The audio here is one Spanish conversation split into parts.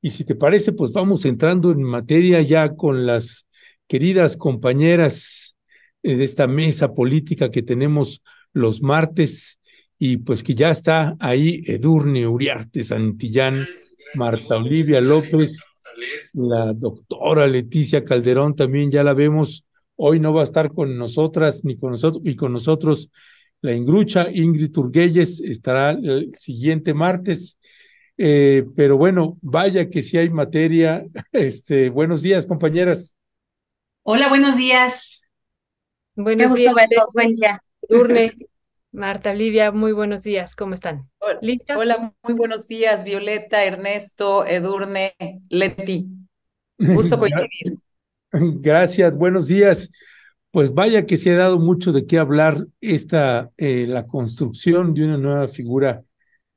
Y si te parece, pues vamos entrando en materia ya con las queridas compañeras eh, de esta mesa política que tenemos los martes y pues que ya está ahí Edurne Uriarte Santillán, Marta Olivia López, la doctora Leticia Calderón también ya la vemos. Hoy no va a estar con nosotras ni con nosotros y con nosotros la ingrucha Ingrid Urguelles estará el siguiente martes eh, pero bueno, vaya que si hay materia. Este, buenos días, compañeras. Hola, buenos días. Buenos días. Marta, Olivia, muy buenos días. ¿Cómo están? Hola, muy buenos días, Violeta, Ernesto, Edurne, Leti. Gusto coincidir. Gracias, buenos días. Pues vaya que se ha dado mucho de qué hablar esta, eh, la construcción de una nueva figura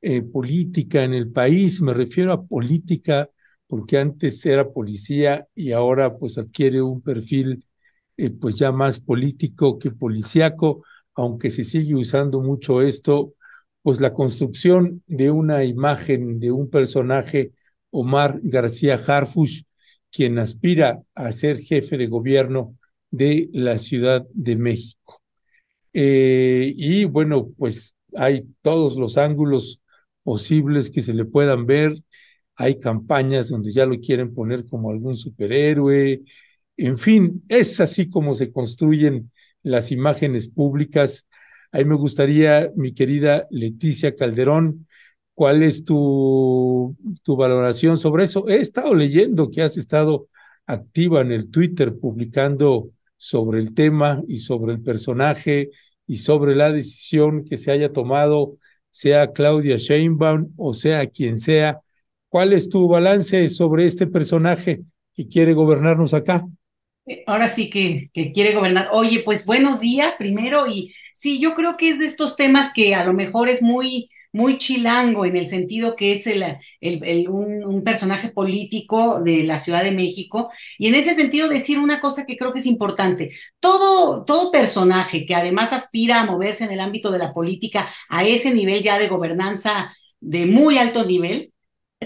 eh, política en el país, me refiero a política porque antes era policía y ahora pues adquiere un perfil eh, pues ya más político que policíaco, aunque se sigue usando mucho esto, pues la construcción de una imagen de un personaje, Omar García Harfush, quien aspira a ser jefe de gobierno de la Ciudad de México. Eh, y bueno, pues hay todos los ángulos posibles que se le puedan ver. Hay campañas donde ya lo quieren poner como algún superhéroe. En fin, es así como se construyen las imágenes públicas. Ahí me gustaría, mi querida Leticia Calderón, ¿cuál es tu, tu valoración sobre eso? He estado leyendo que has estado activa en el Twitter publicando sobre el tema y sobre el personaje y sobre la decisión que se haya tomado sea Claudia Sheinbaum o sea quien sea, ¿cuál es tu balance sobre este personaje que quiere gobernarnos acá? Eh, ahora sí que, que, quiere gobernar. Oye, pues buenos días primero y sí, yo creo que es de estos temas que a lo mejor es muy muy chilango en el sentido que es el, un, un, personaje político de la Ciudad de México. Y en ese sentido decir una cosa que creo que es importante. Todo, todo personaje que además aspira a moverse en el ámbito de la política a ese nivel ya de gobernanza de muy alto nivel,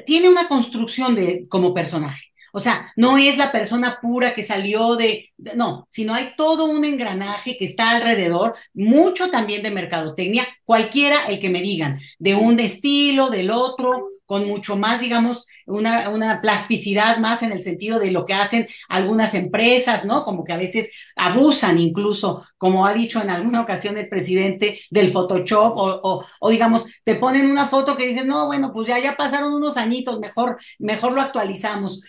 tiene una construcción de, como personaje. O sea, no es la persona pura que salió de, no, sino hay todo un engranaje que está alrededor, mucho también de mercadotecnia, cualquiera el que me digan, de un estilo, del otro, con mucho más, digamos, una, una plasticidad más en el sentido de lo que hacen algunas empresas, ¿no? Como que a veces abusan incluso, como ha dicho en alguna ocasión el presidente del Photoshop, o, digamos, te ponen una foto que dices, no, bueno, pues ya, ya pasaron unos añitos, mejor, mejor lo actualizamos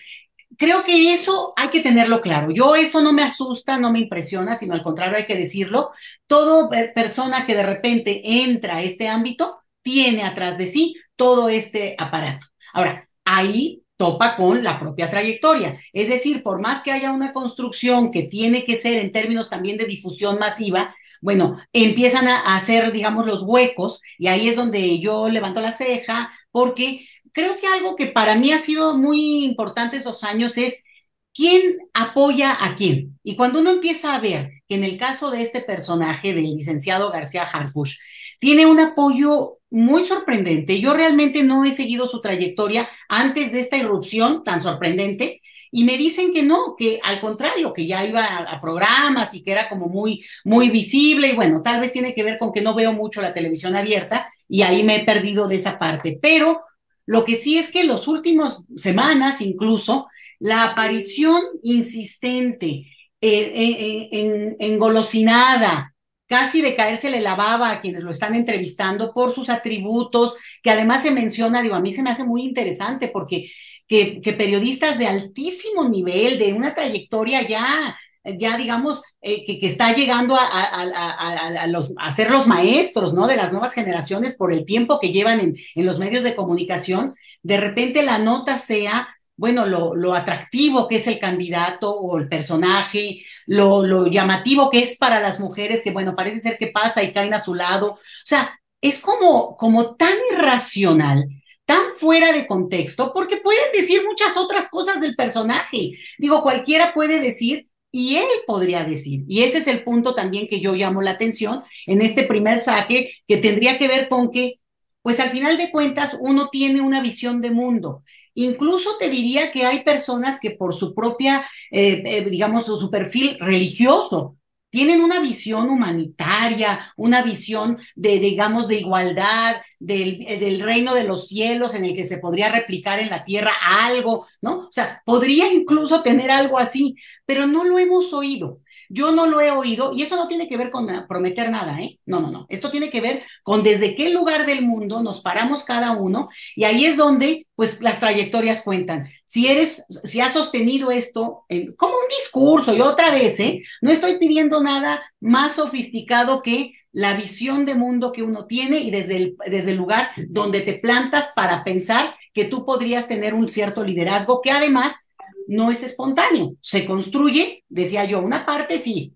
creo que eso hay que tenerlo claro. Yo eso no me asusta, no me impresiona, sino al contrario hay que decirlo. Toda persona que de repente entra a este ámbito tiene atrás de sí todo este aparato. Ahora, ahí topa con la propia trayectoria. Es decir, por más que haya una construcción que tiene que ser en términos también de difusión masiva, bueno, empiezan a hacer, digamos, los huecos y ahí es donde yo levanto la ceja porque creo que algo que para mí ha sido muy importante estos años es quién apoya a quién. Y cuando uno empieza a ver que en el caso de este personaje del licenciado García Harfush, tiene un apoyo muy sorprendente. Yo realmente no he seguido su trayectoria antes de esta irrupción tan sorprendente y me dicen que no, que al contrario, que ya iba a, programas y que era como muy muy visible y bueno, tal vez tiene que ver con que no veo mucho la televisión abierta y ahí me he perdido de esa parte, pero lo que sí es que en las últimas semanas incluso, la aparición insistente, eh, eh, eh, en engolosinada, casi de caerse la baba a quienes lo están entrevistando por sus atributos, que además se menciona, digo, a mí se me hace muy interesante porque que, periodistas de altísimo nivel, de una trayectoria ya ya digamos, eh, que, está llegando a, los, ser los maestros, ¿no? De las nuevas generaciones por el tiempo que llevan en, los medios de comunicación, de repente la nota sea bueno, lo, atractivo que es el candidato o el personaje, lo, lo, llamativo que es para las mujeres, que bueno, parece ser que pasa y caen a su lado. O sea, es como, como tan irracional, tan fuera de contexto, porque pueden decir muchas otras cosas del personaje. Digo, cualquiera puede decir y él podría decir. Y ese es el punto también que yo llamo la atención en este primer saque, que tendría que ver con que, pues al final de cuentas, uno tiene una visión de mundo. Incluso te diría que hay personas que por su propia, eh, eh, digamos, su perfil religioso, tienen una visión humanitaria, una visión de, digamos, de igualdad, eh, del, reino de los cielos en el que se podría replicar en la tierra algo, ¿no? O sea, podría incluso tener algo así, pero no lo hemos oído. Yo no lo he oído y eso no tiene que ver con ah, prometer nada, ¿eh? No, no, no. Esto tiene que ver con desde qué lugar del mundo nos paramos cada uno y ahí es donde pues las trayectorias cuentan. Si eres, si has sostenido esto en, como un discurso y otra vez, ¿eh? No estoy pidiendo nada más sofisticado que la visión de mundo que uno tiene y desde desde el lugar donde te plantas para pensar que tú podrías tener un cierto liderazgo que además no es espontáneo, se construye, decía yo, una parte sí,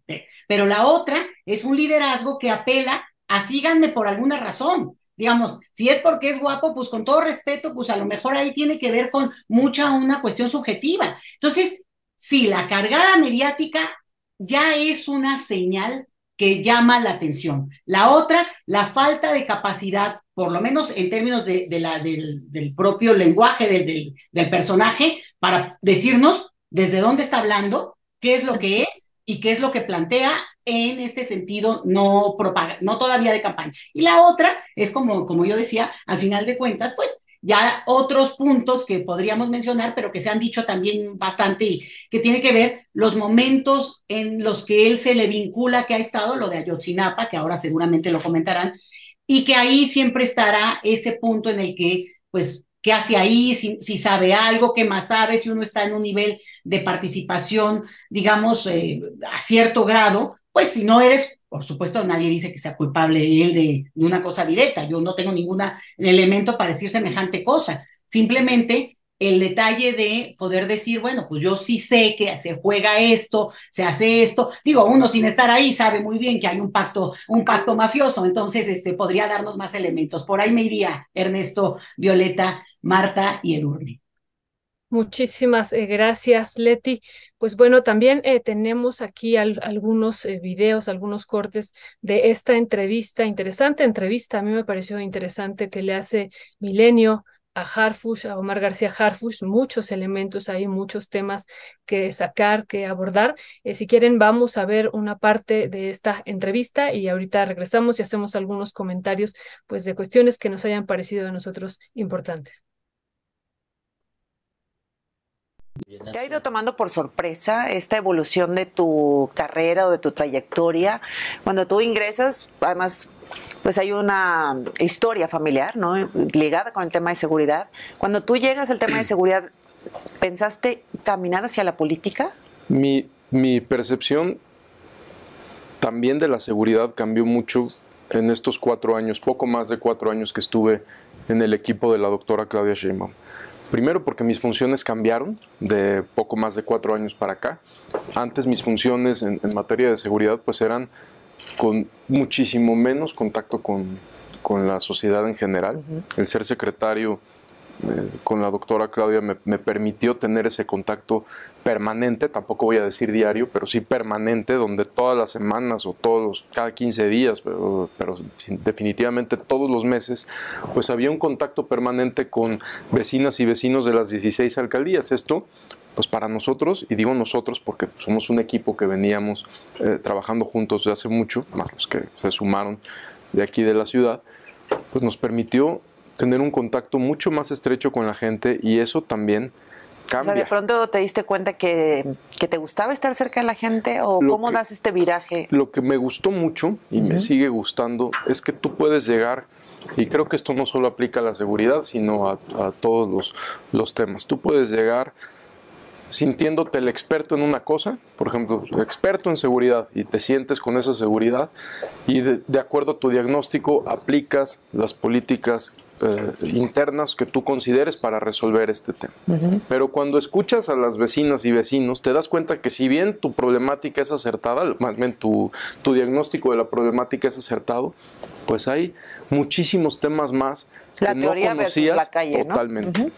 pero la otra es un liderazgo que apela a síganme por alguna razón. Digamos, si es porque es guapo, pues con todo respeto, pues a lo mejor ahí tiene que ver con mucha una cuestión subjetiva. Entonces, sí, la cargada mediática ya es una señal que llama la atención. La otra, la falta de capacidad por lo menos en términos de, de la, del, del, propio lenguaje del, del personaje, para decirnos desde dónde está hablando, qué es lo que es y qué es lo que plantea en este sentido no propaga, no todavía de campaña. Y la otra es como, como yo decía, al final de cuentas, pues ya otros puntos que podríamos mencionar, pero que se han dicho también bastante y que tiene que ver los momentos en los que él se le vincula que ha estado, lo de Ayotzinapa, que ahora seguramente lo comentarán, y que ahí siempre estará ese punto en el que, pues, qué hace ahí, si, sabe algo, qué más sabe, si uno está en un nivel de participación, digamos, eh, a cierto grado, pues si no eres, por supuesto, nadie dice que sea culpable él de, de una cosa directa, yo no tengo ningún elemento para decir semejante cosa, simplemente el detalle de poder decir, bueno, pues yo sí sé que se juega esto, se hace esto. Digo, uno sin estar ahí sabe muy bien que hay un pacto, un pacto mafioso, entonces este, podría darnos más elementos. Por ahí me iría Ernesto, Violeta, Marta y Edurne. Muchísimas eh, gracias, Leti. Pues bueno, también eh, tenemos aquí algunos eh, videos, algunos cortes de esta entrevista, interesante entrevista, a mí me pareció interesante que le hace Milenio a Harfush, a Omar García Harfush, muchos elementos ahí, muchos temas que sacar, que abordar. Eh, si quieren, vamos a ver una parte de esta entrevista y ahorita regresamos y hacemos algunos comentarios pues, de cuestiones que nos hayan parecido a nosotros importantes. ¿Te ha ido tomando por sorpresa esta evolución de tu carrera o de tu trayectoria? Cuando tú ingresas, además, pues hay una historia familiar, ¿no? Ligada con el tema de seguridad. Cuando tú llegas al tema de seguridad, ¿pensaste caminar hacia la política? Mi, percepción también de la seguridad cambió mucho en estos cuatro años, poco más de cuatro años que estuve en el equipo de la doctora Claudia Sheinbaum. Primero porque mis funciones cambiaron de poco más de cuatro años para acá. Antes mis funciones en, materia de seguridad pues eran con muchísimo menos contacto con, la sociedad en general. El ser secretario eh, con la doctora Claudia me, permitió tener ese contacto permanente, tampoco voy a decir diario, pero sí permanente, donde todas las semanas o todos, cada 15 días, pero, definitivamente todos los meses, pues había un contacto permanente con vecinas y vecinos de las 16 alcaldías. Esto, pues para nosotros, y digo nosotros porque somos un equipo que veníamos eh, trabajando juntos de hace mucho, más los que se sumaron de aquí de la ciudad, pues nos permitió tener un contacto mucho más estrecho con la gente y eso también o sea, de pronto te diste cuenta que, te gustaba estar cerca de la gente o cómo das este viraje. Lo que me gustó mucho y me sigue gustando es que tú puedes llegar, y creo que esto no solo aplica a la seguridad, sino a, todos los, temas. Tú puedes llegar sintiéndote el experto en una cosa, por ejemplo, experto en seguridad, y te sientes con esa seguridad, y de, de, acuerdo a tu diagnóstico aplicas las políticas eh, internas que tú consideres para resolver este tema. Pero cuando escuchas a las vecinas y vecinos, te das cuenta que si bien tu problemática es acertada, más bien tu, diagnóstico de la problemática es acertado, pues hay muchísimos temas más que no conocías la calle, totalmente.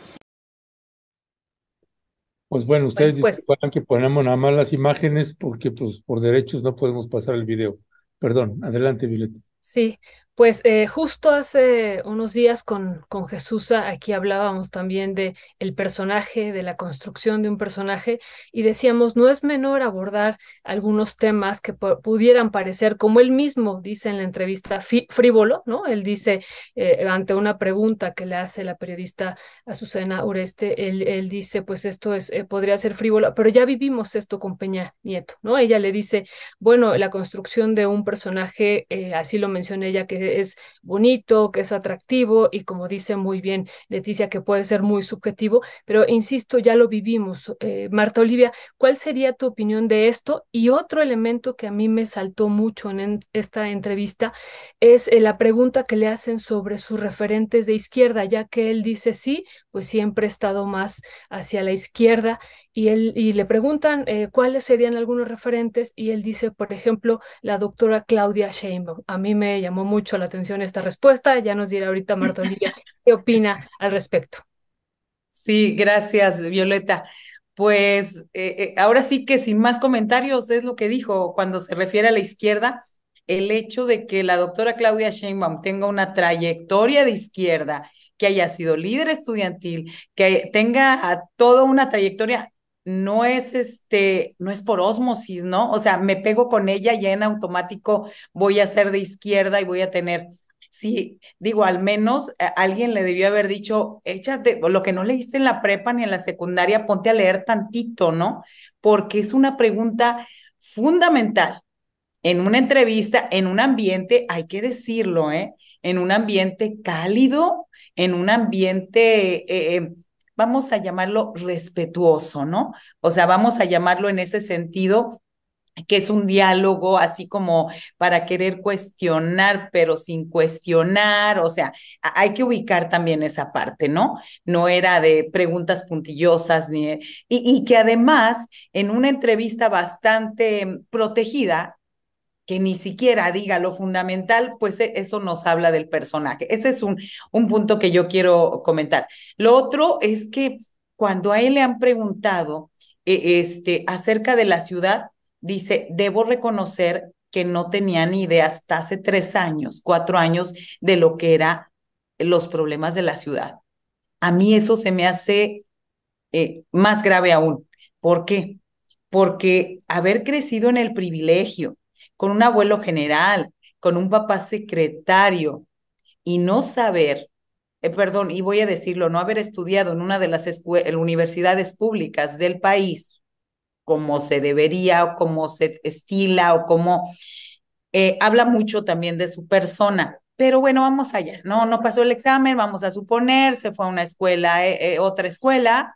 Pues bueno, ustedes pues, dicen pues. que ponemos nada más las imágenes porque pues por derechos no podemos pasar el video. Perdón, adelante Violeta. Sí, pues eh, justo hace unos días con, con Jesús, ah, aquí hablábamos también de el personaje, de la construcción de un personaje, y decíamos, no es menor abordar algunos temas que pudieran parecer, como él mismo dice en la entrevista, frívolo, ¿no? Él dice, eh, ante una pregunta que le hace la periodista Azucena Ureste, él, dice, pues esto es, eh, podría ser frívolo, pero ya vivimos esto con Peña Nieto, ¿no? Ella le dice, bueno, la construcción de un personaje, así lo menciona ella, que es bonito, que es atractivo y como dice muy bien Leticia, que puede ser muy subjetivo, pero insisto, ya lo vivimos. Eh, Marta Olivia, ¿cuál sería tu opinión de esto? Y otro elemento que a mí me saltó mucho en, esta entrevista es eh, la pregunta que le hacen sobre sus referentes de izquierda, ya que él dice sí, pues siempre he estado más hacia la izquierda y, él, y le preguntan eh, cuáles serían algunos referentes y él dice, por ejemplo, la doctora Claudia Sheinbaum. A mí me llamó mucho la atención esta respuesta, ya nos dirá ahorita Marta Olivia qué opina al respecto. Sí, gracias, Violeta. Pues eh, eh, ahora sí que sin más comentarios es lo que dijo cuando se refiere a la izquierda, el hecho de que la doctora Claudia Sheinbaum tenga una trayectoria de izquierda, que haya sido líder estudiantil, que tenga toda una trayectoria no es este, no es por ósmosis, ¿no? O sea, me pego con ella y ya en automático voy a ser de izquierda y voy a tener. Sí, digo, al menos eh, alguien le debió haber dicho, échate, lo que no leíste en la prepa ni en la secundaria, ponte a leer tantito, ¿no? Porque es una pregunta fundamental. En una entrevista, en un ambiente, hay que decirlo, ¿eh? En un ambiente cálido, en un ambiente eh, em, vamos a llamarlo respetuoso, ¿no? O sea, vamos a llamarlo en ese sentido que es un diálogo así como para querer cuestionar, pero sin cuestionar, o sea, hay que ubicar también esa parte, ¿no? No era de preguntas puntillosas, ni, y, y que además en una entrevista bastante mm, protegida, que ni siquiera diga lo fundamental, pues e, eso nos habla del personaje. Ese es un, un punto que yo quiero comentar. Lo otro es que cuando a él le han preguntado e, este, acerca de la ciudad, dice, debo reconocer que no tenía ni idea hasta hace tres años, cuatro años, de lo que eran los problemas de la ciudad. A mí eso se me hace eh, más grave aún. ¿Por qué? Porque haber crecido en el privilegio, con un abuelo general, con un papá secretario y no saber, eh, perdón, y voy a decirlo, no haber estudiado en una de las universidades públicas del país como se debería o como se estila o como eh, habla mucho también de su persona. Pero bueno, vamos allá, ¿no? No pasó el examen, vamos a suponer, se fue a una escuela, eh, otra escuela,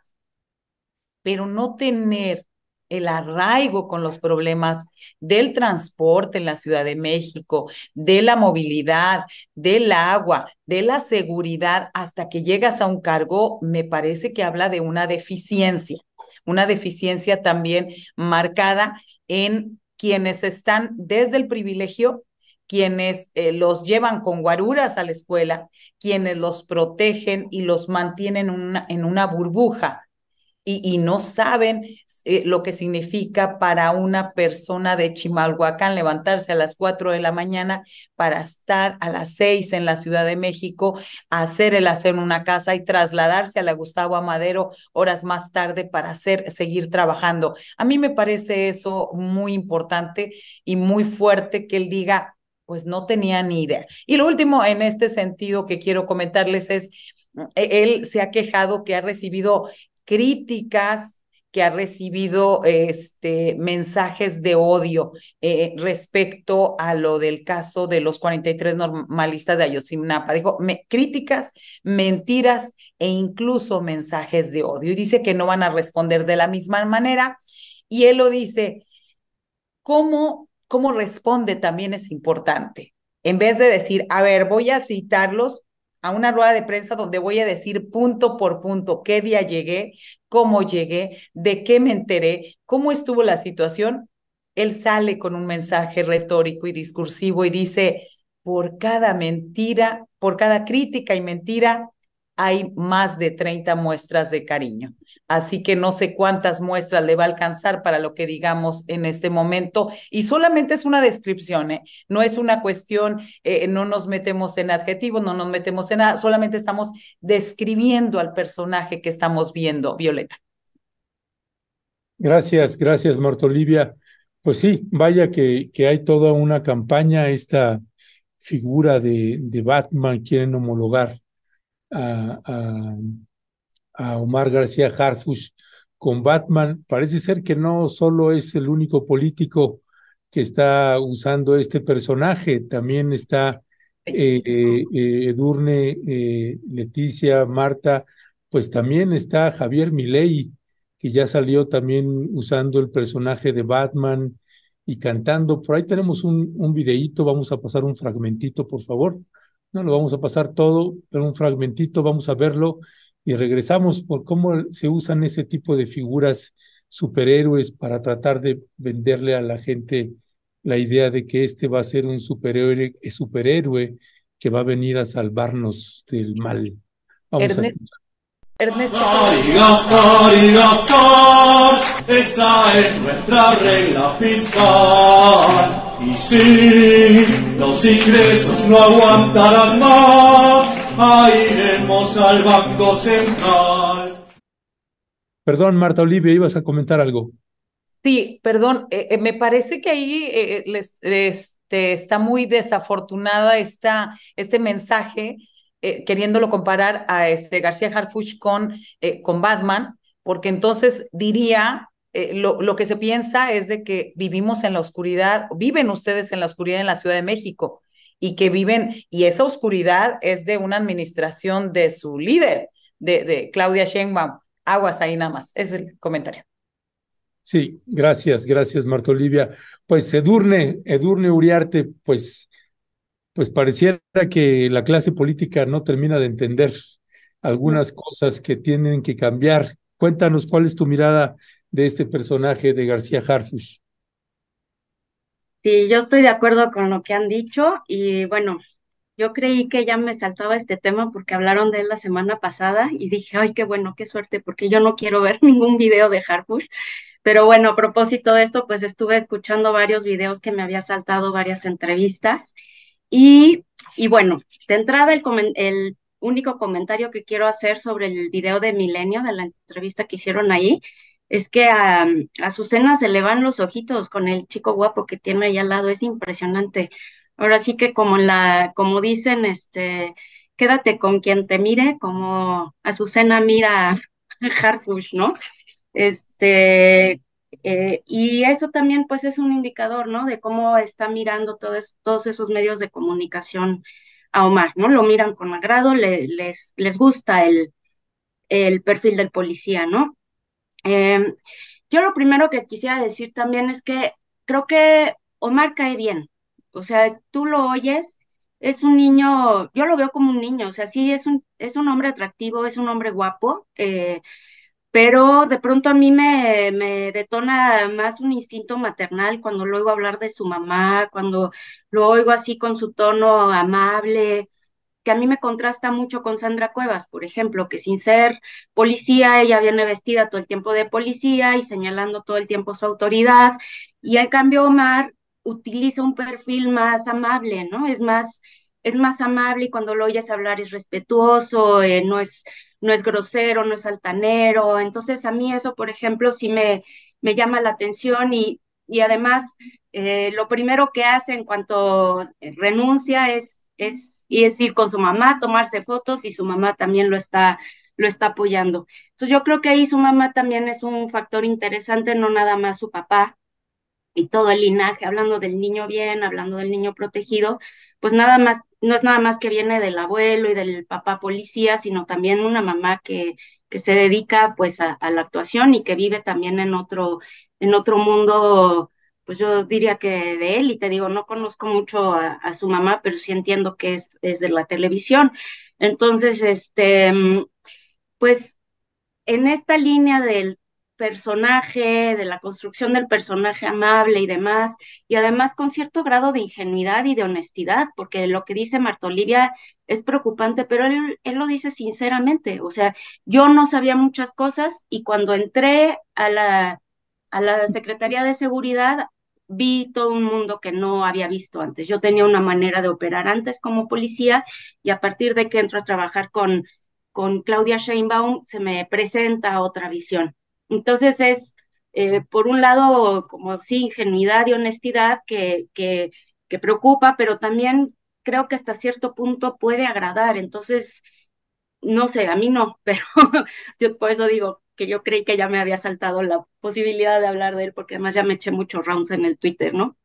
pero no tener el arraigo con los problemas del transporte en la Ciudad de México, de la movilidad, del agua, de la seguridad, hasta que llegas a un cargo, me parece que habla de una deficiencia, una deficiencia también marcada en quienes están desde el privilegio quienes eh, los llevan con guaruras a la escuela, quienes los protegen y los mantienen en una burbuja y, no saben eh, lo que significa para una persona de Chimalhuacán levantarse a las 4 de la mañana para estar a las 6 en la Ciudad de México, hacer el hacer una casa y trasladarse a la Gustavo Amadero horas más tarde para seguir trabajando. A mí me parece eso muy importante y muy fuerte que él diga, pues no tenía ni idea. Y lo último en este sentido que quiero comentarles es, eh, él se ha quejado que ha recibido críticas, que ha recibido este, mensajes de odio eh, respecto a lo del caso de los 43 normalistas de Ayotzinapa. Dijo críticas, mentiras e incluso mensajes de odio. Y dice que no van a responder de la misma manera. Y él lo dice, ¿cómo, cómo responde también es importante? En vez de decir, a ver, voy a citarlos, a una rueda de prensa donde voy a decir punto por punto qué día llegué, cómo llegué, de qué me enteré, cómo estuvo la situación, él sale con un mensaje retórico y discursivo y dice, por cada mentira, por cada crítica y mentira, hay más de 30 muestras de cariño. Así que no sé cuántas muestras le va a alcanzar para lo que digamos en este momento. Y solamente es una descripción, ¿eh? no es una cuestión, eh, no nos metemos en adjetivos, no nos metemos en nada, solamente estamos describiendo al personaje que estamos viendo, Violeta. Gracias, gracias, Marta Olivia. Pues sí, vaya que, que hay toda una campaña, esta figura de, de Batman quieren homologar a, Omar García Harfush con Batman. Parece ser que no solo es el único político que está usando este personaje, también está eh, eh, Edurne, eh, Leticia, Marta, pues también está Javier Milei, que ya salió también usando el personaje de Batman y cantando. Por ahí tenemos un, un videíto, vamos a pasar un fragmentito, por favor. No lo vamos a pasar todo, pero un fragmentito vamos a verlo y regresamos por cómo se usan ese tipo de figuras superhéroes para tratar de venderle a la gente la idea de que este va a ser un superhéroe, eh, superhéroe que va a venir a salvarnos del mal. Vamos a a Ernesto. esa es nuestra regla fiscal. Y si los ingresos no aguantarán más, iremos al Banco Central. Perdón, Marta Olivia, ibas a comentar algo. Sí, perdón, eh, eh, me parece que ahí eh, este, está muy desafortunada esta, este mensaje eh, queriéndolo comparar a este García Harfuch con, eh, con Batman, porque entonces diría, eh, lo, que se piensa es de que vivimos en la oscuridad, viven ustedes en la oscuridad en la Ciudad de México y que viven, y esa oscuridad es de una administración de su líder, de, de Claudia Sheinbaum. Aguas ahí nada más, es el comentario. Sí, gracias, gracias Marta Olivia. Pues Edurne, Edurne Uriarte, pues pues pareciera que la clase política no termina de entender algunas cosas que tienen que cambiar. Cuéntanos cuál es tu mirada de este personaje de García Harfush. Sí, yo estoy de acuerdo con lo que han dicho y bueno, yo creí que ya me saltaba este tema porque hablaron de él la semana pasada y dije, ay, qué bueno, qué suerte, porque yo no quiero ver ningún video de Harfush. Pero bueno, a propósito de esto, pues estuve escuchando varios videos que me había saltado, varias entrevistas y, bueno, de entrada el, el, único comentario que quiero hacer sobre el video de Milenio, de la entrevista que hicieron ahí, es que a, a se le van los ojitos con el chico guapo que tiene ahí al lado, es impresionante. Ahora sí que como la, como dicen, este, quédate con quien te mire, como Azucena mira a Harfush, ¿no? Este, eh, y eso también pues es un indicador, ¿no? De cómo está mirando todos, esos medios de comunicación a Omar, ¿no? Lo miran con agrado, les, les gusta el, el perfil del policía, ¿no? Em, yo lo primero que quisiera decir también es que creo que Omar cae bien, o sea, tú lo oyes, es un niño, yo lo veo como un niño, o sea, sí, es un, es un hombre atractivo, es un hombre guapo, eh, pero de pronto a mí me, me, detona más un instinto maternal cuando lo oigo hablar de su mamá, cuando lo oigo así con su tono amable, que a mí me contrasta mucho con Sandra Cuevas, por ejemplo, que sin ser policía, ella viene vestida todo el tiempo de policía y señalando todo el tiempo su autoridad, y en cambio Omar utiliza un perfil más amable, ¿no? Es más, es más amable y cuando lo oyes hablar es respetuoso, eh, no es no es grosero, no es altanero. Entonces a mí eso, por ejemplo, sí me, me llama la atención y, y además eh, lo primero que hace en cuanto eh, renuncia es, es, ir con su mamá, tomarse fotos y su mamá también lo está lo está apoyando. Entonces yo creo que ahí su mamá también es un factor interesante, no nada más su papá, y todo el linaje, hablando del niño bien, hablando del niño protegido, pues nada más, no es nada más que viene del abuelo y del papá policía, sino también una mamá que, que se dedica pues a, la actuación y que vive también en otro, en otro mundo, pues yo diría que de él, y te digo, no conozco mucho a, a su mamá, pero sí entiendo que es, es de la televisión. Entonces, este, mm, pues en esta línea del personaje, de la construcción del personaje amable y demás, y además con cierto grado de ingenuidad y de honestidad, porque lo que dice Marta Olivia es preocupante, pero él, lo dice sinceramente, o sea, yo no sabía muchas cosas y cuando entré a la, a la Secretaría de Seguridad vi todo un mundo que no había visto antes. Yo tenía una manera de operar antes como policía y a partir de que entro a trabajar con, con Claudia Sheinbaum se me presenta otra visión. Entonces es, eh, por un lado, como sí, ingenuidad y honestidad que, que, que, preocupa, pero también creo que hasta cierto punto puede agradar. Entonces, no sé, a mí no, pero yo por eso digo que yo creí que ya me había saltado la posibilidad de hablar de él, porque además ya me eché muchos rounds en el Twitter, ¿no?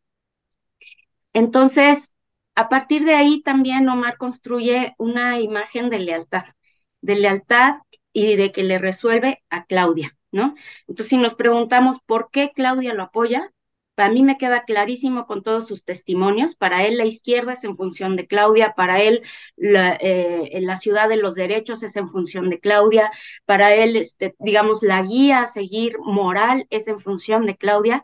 Entonces, a partir de ahí también Omar construye una imagen de lealtad, de lealtad y de que le resuelve a Claudia. Entonces, si nos preguntamos por qué Claudia lo apoya, para mí me queda clarísimo con todos sus testimonios. Para él la izquierda es en función de Claudia, para él la, eh, ciudad de los derechos es en función de Claudia, para él, este, digamos, la guía a seguir moral es en función de Claudia.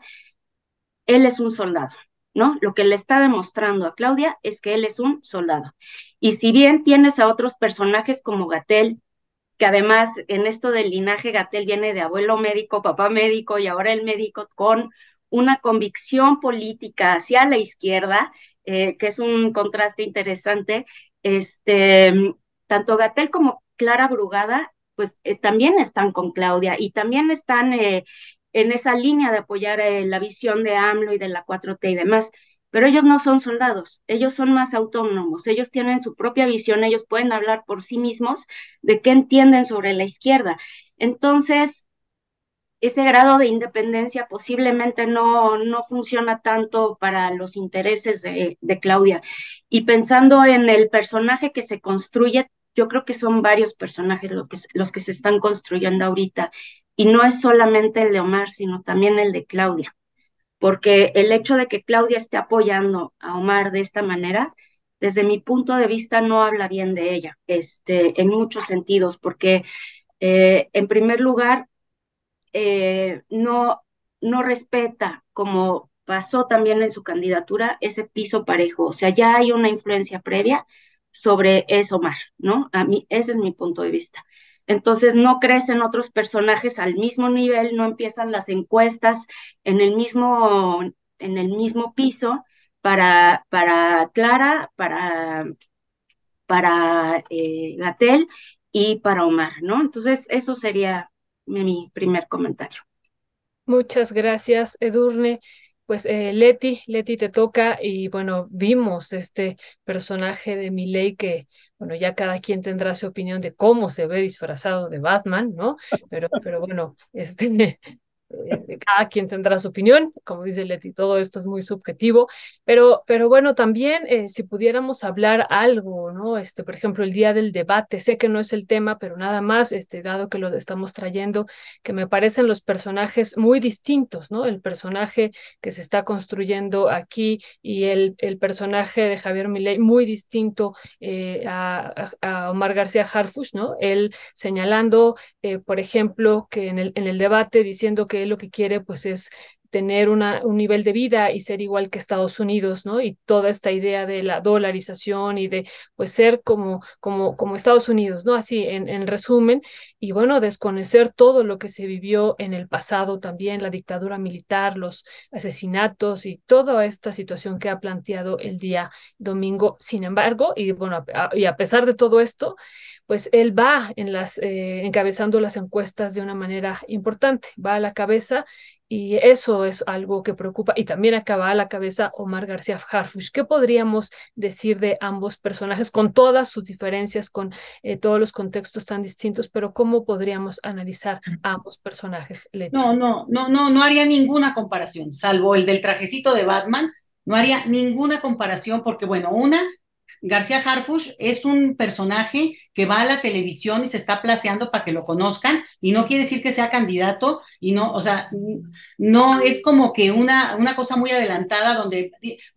Él es un soldado, ¿no? Lo que le está demostrando a Claudia es que él es un soldado. Y si bien tienes a otros personajes como Gatel, que además en esto del linaje Gatel viene de abuelo médico, papá médico y ahora el médico con una convicción política hacia la izquierda, eh, que es un contraste interesante. Este, tanto Gatel como Clara Brugada, pues eh, también están con Claudia y también están eh, en esa línea de apoyar la visión de AMLO y de la 4T y demás pero ellos no son soldados, ellos son más autónomos, ellos tienen su propia visión, ellos pueden hablar por sí mismos de qué entienden sobre la izquierda. Entonces, ese grado de independencia posiblemente no, no funciona tanto para los intereses de, Claudia. Y pensando en el personaje que se construye, yo creo que son varios personajes los que, los que se están construyendo ahorita. Y no es solamente el de Omar, sino también el de Claudia porque el hecho de que Claudia esté apoyando a Omar de esta manera, desde mi punto de vista, no habla bien de ella, este, en muchos sentidos, porque eh, en primer lugar, eh, no, no respeta, como pasó también en su candidatura, ese piso parejo. O sea, ya hay una influencia previa sobre eso, Omar, ¿no? A mí, ese es mi punto de vista. Entonces no crecen otros personajes al mismo nivel, no empiezan las encuestas en el mismo, en el mismo piso para, para Clara, para, para eh, Gatel y para Omar, ¿no? Entonces eso sería mi primer comentario. Muchas gracias, Edurne. Pues eh, Leti, Leti te toca y bueno, vimos este personaje de Miley que, bueno, ya cada quien tendrá su opinión de cómo se ve disfrazado de Batman, ¿no? Pero, pero bueno, este, Eh, cada quien tendrá su opinión, como dice Leti, todo esto es muy subjetivo, pero, pero bueno, también eh, si pudiéramos hablar algo, ¿no? Este, por ejemplo, el día del debate, sé que no es el tema, pero nada más, este, dado que lo estamos trayendo, que me parecen los personajes muy distintos, ¿no? El personaje que se está construyendo aquí y el, el personaje de Javier Milei muy distinto eh, a, Omar García Harfush, ¿no? Él señalando, por ejemplo, que en el, en el debate diciendo que lo que quiere pues es tener un nivel de vida y ser igual que Estados Unidos, ¿no? Y toda esta idea de la dolarización y de pues ser como, como, como Estados Unidos, ¿no? Así en, en resumen, y bueno, desconocer todo lo que se vivió en el pasado también, la dictadura militar, los asesinatos y toda esta situación que ha planteado el día domingo. Sin embargo, y bueno, a, y a pesar de todo esto, pues él va en las, eh, encabezando las encuestas de una manera importante, va a la cabeza y eso es algo que preocupa. Y también acaba a la cabeza Omar García Harfush. ¿Qué podríamos decir de ambos personajes con todas sus diferencias, con eh, todos los contextos tan distintos? Pero ¿cómo podríamos analizar a ambos personajes? No, no, no, no, no haría ninguna comparación, salvo el del trajecito de Batman. No haría ninguna comparación porque, bueno, una García Harfush es un personaje que va a la televisión y se está placeando para que lo conozcan y no quiere decir que sea candidato y no, o sea, no es como que una, una cosa muy adelantada donde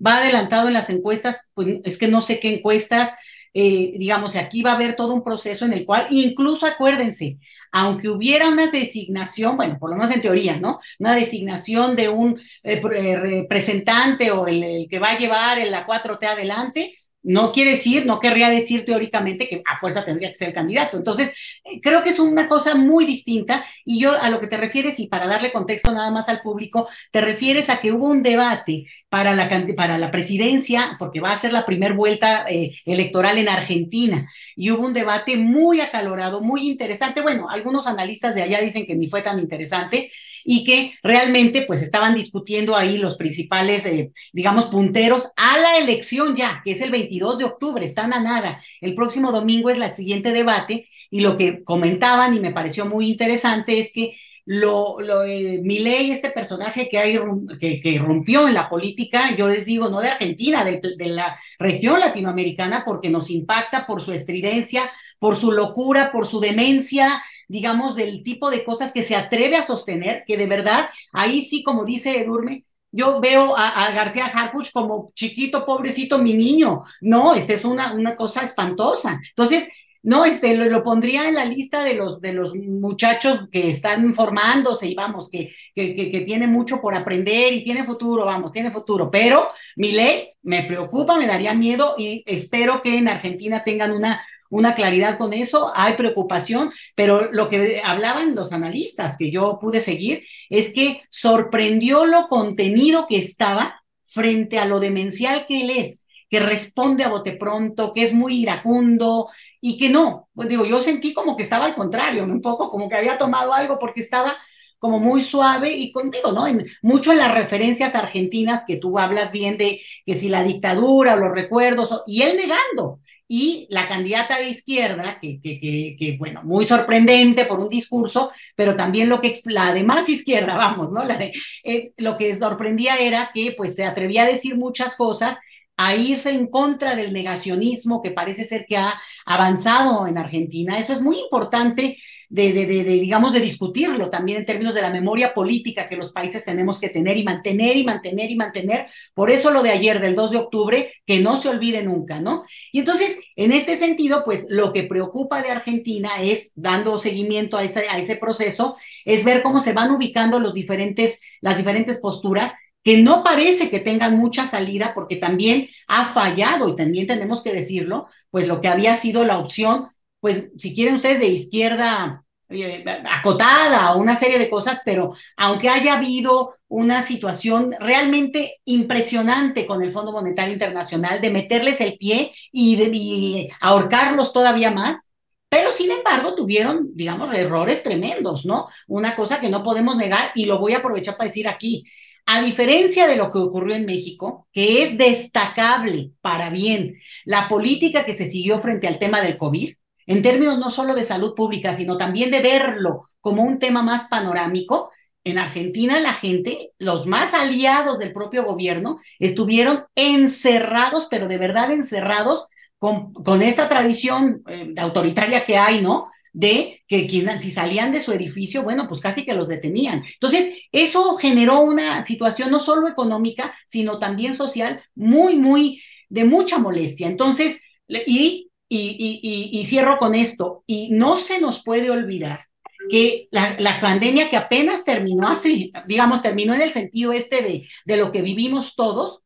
va adelantado en las encuestas, pues es que no sé qué encuestas, eh, digamos, aquí va a haber todo un proceso en el cual, incluso acuérdense, aunque hubiera una designación, bueno, por lo menos en teoría, ¿no? Una designación de un eh, eh, representante o el, que va a llevar la 4T adelante, no quiere decir, no querría decir teóricamente que a fuerza tendría que ser el candidato. Entonces, eh, creo que es una cosa muy distinta y yo a lo que te refieres, y para darle contexto nada más al público, te refieres a que hubo un debate para la, para la presidencia, porque va a ser la primera vuelta eh, electoral en Argentina, y hubo un debate muy acalorado, muy interesante. Bueno, algunos analistas de allá dicen que ni fue tan interesante, y que realmente pues estaban discutiendo ahí los principales, eh, digamos, punteros a la elección ya, que es el 22 de octubre, están a nada. El próximo domingo es la siguiente debate y lo que comentaban y me pareció muy interesante es que lo, lo eh, Milei, este personaje que, hay, que, que, rompió en la política, yo les digo, no de Argentina, de, la región latinoamericana, porque nos impacta por su estridencia, por su locura, por su demencia, digamos, del tipo de cosas que se atreve a sostener, que de verdad, ahí sí, como dice Edurme yo veo a, García Harfuch como chiquito, pobrecito, mi niño. No, este es una, una cosa espantosa. Entonces, no, este, lo, pondría en la lista de los, de los muchachos que están formándose y vamos, que, que, que, que tiene mucho por aprender y tiene futuro, vamos, tiene futuro. Pero mi ley me preocupa, me daría miedo y espero que en Argentina tengan una una claridad con eso, hay preocupación, pero lo que hablaban los analistas que yo pude seguir es que sorprendió lo contenido que estaba frente a lo demencial que él es, que responde a bote pronto, que es muy iracundo y que no, pues digo, yo sentí como que estaba al contrario, un poco como que había tomado algo porque estaba como muy suave y contigo, ¿no? En, mucho en las referencias argentinas que tú hablas bien de que si la dictadura o los recuerdos, y él negando, y la candidata de izquierda, que, que, bueno, muy sorprendente por un discurso, pero también lo que, la de más izquierda, vamos, ¿no? La eh, lo que sorprendía era que pues se atrevía a decir muchas cosas, a irse en contra del negacionismo que parece ser que ha avanzado en Argentina. Eso es muy importante de, digamos, de discutirlo también en términos de la memoria política que los países tenemos que tener y mantener y mantener y mantener. Por eso lo de ayer, del 2 de octubre, que no se olvide nunca, ¿no? Y entonces, en este sentido, pues lo que preocupa de Argentina es, dando seguimiento a ese, a ese proceso, es ver cómo se van ubicando los diferentes, las diferentes posturas que no parece que tengan mucha salida porque también ha fallado y también tenemos que decirlo, pues lo que había sido la opción pues si quieren ustedes de izquierda eh, acotada o una serie de cosas, pero aunque haya habido una situación realmente impresionante con el Fondo Monetario Internacional de meterles el pie y, de, ahorcarlos todavía más, pero sin embargo tuvieron, digamos, errores tremendos, ¿no? Una cosa que no podemos negar y lo voy a aprovechar para decir aquí. A diferencia de lo que ocurrió en México, que es destacable para bien la política que se siguió frente al tema del COVID, en términos no solo de salud pública, sino también de verlo como un tema más panorámico, en Argentina la gente, los más aliados del propio gobierno, estuvieron encerrados, pero de verdad encerrados con, con esta tradición eh, autoritaria que hay, ¿no? De que quien, si salían de su edificio, bueno, pues casi que los detenían. Entonces, eso generó una situación no solo económica, sino también social muy, muy, de mucha molestia. Entonces, y y, y, cierro con esto, y no se nos puede olvidar que la, pandemia que apenas terminó así, digamos, terminó en el sentido este de, de lo que vivimos todos,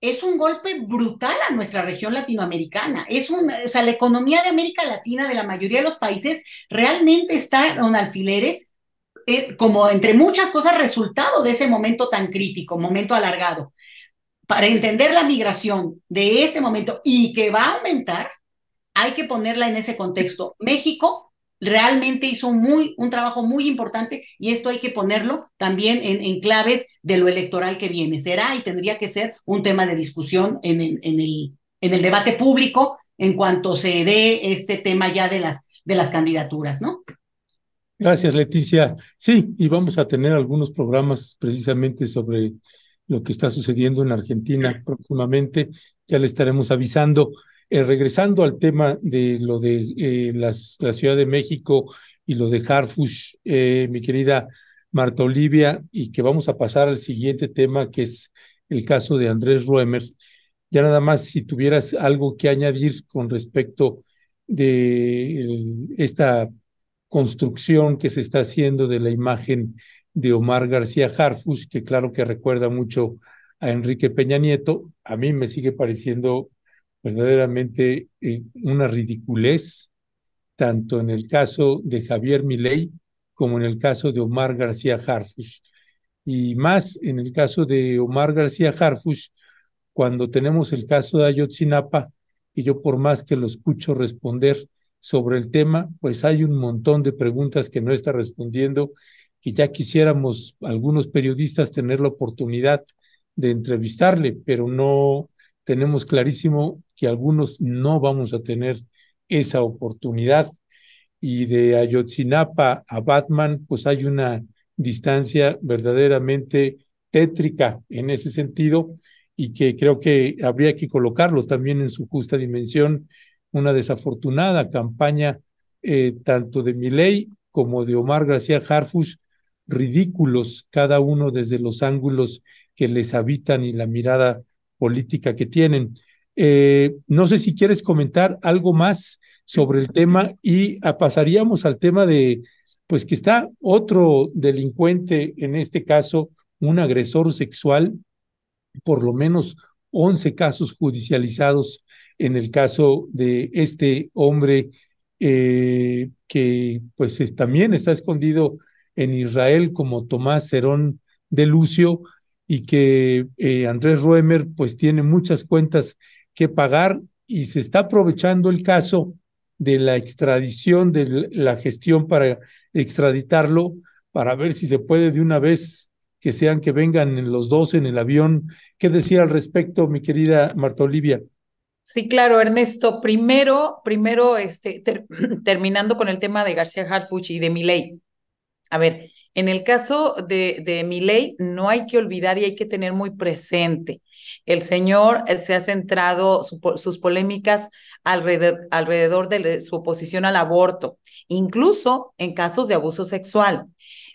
es un golpe brutal a nuestra región latinoamericana. Es un, o sea, la economía de América Latina, de la mayoría de los países, realmente está en alfileres, eh, como entre muchas cosas, resultado de ese momento tan crítico, momento alargado. Para entender la migración de este momento y que va a aumentar, hay que ponerla en ese contexto. México realmente hizo muy, un trabajo muy importante y esto hay que ponerlo también en, en claves de lo electoral que viene. Será y tendría que ser un tema de discusión en, en, el, en el debate público en cuanto se dé este tema ya de las, de las candidaturas, ¿no? Gracias, Leticia. Sí, y vamos a tener algunos programas precisamente sobre lo que está sucediendo en Argentina próximamente. Ya le estaremos avisando. Eh, regresando al tema de lo de eh, la Ciudad de México y lo de Harfus, eh, mi querida Marta Olivia, y que vamos a pasar al siguiente tema, que es el caso de Andrés Ruemer. Ya nada más, si tuvieras algo que añadir con respecto de esta construcción que se está haciendo de la imagen de Omar García Harfus, que claro que recuerda mucho a Enrique Peña Nieto, a mí me sigue pareciendo verdaderamente eh, una ridiculez, tanto en el caso de Javier Milei como en el caso de Omar García Harfuch, Y más en el caso de Omar García Harfuch, cuando tenemos el caso de Ayotzinapa, y yo por más que lo escucho responder sobre el tema, pues hay un montón de preguntas que no está respondiendo, que ya quisiéramos algunos periodistas tener la oportunidad de entrevistarle, pero no, tenemos clarísimo que algunos no vamos a tener esa oportunidad. Y de Ayotzinapa a Batman, pues hay una distancia verdaderamente tétrica en ese sentido y que creo que habría que colocarlo también en su justa dimensión, una desafortunada campaña eh, tanto de Miley como de Omar García Harfush, ridículos cada uno desde los ángulos que les habitan y la mirada política que tienen. Eh, no sé si quieres comentar algo más sobre el tema y pasaríamos al tema de, pues que está otro delincuente, en este caso un agresor sexual, por lo menos 11 casos judicializados en el caso de este hombre eh, que pues también está escondido en Israel como Tomás Cerón de Lucio, y que eh, Andrés Ruemer pues tiene muchas cuentas que pagar y se está aprovechando el caso de la extradición, de la gestión para extraditarlo, para ver si se puede de una vez que sean que vengan los dos en el avión. ¿Qué decía al respecto, mi querida Marta Olivia? Sí, claro, Ernesto. Primero, primero, este, terminando con el tema de García Harfuch y de ley. A ver, en el caso de, de ley, no hay que olvidar y hay que tener muy presente. El señor eh, se ha centrado sus polémicas alrededor, alrededor de su oposición al aborto, incluso en casos de abuso sexual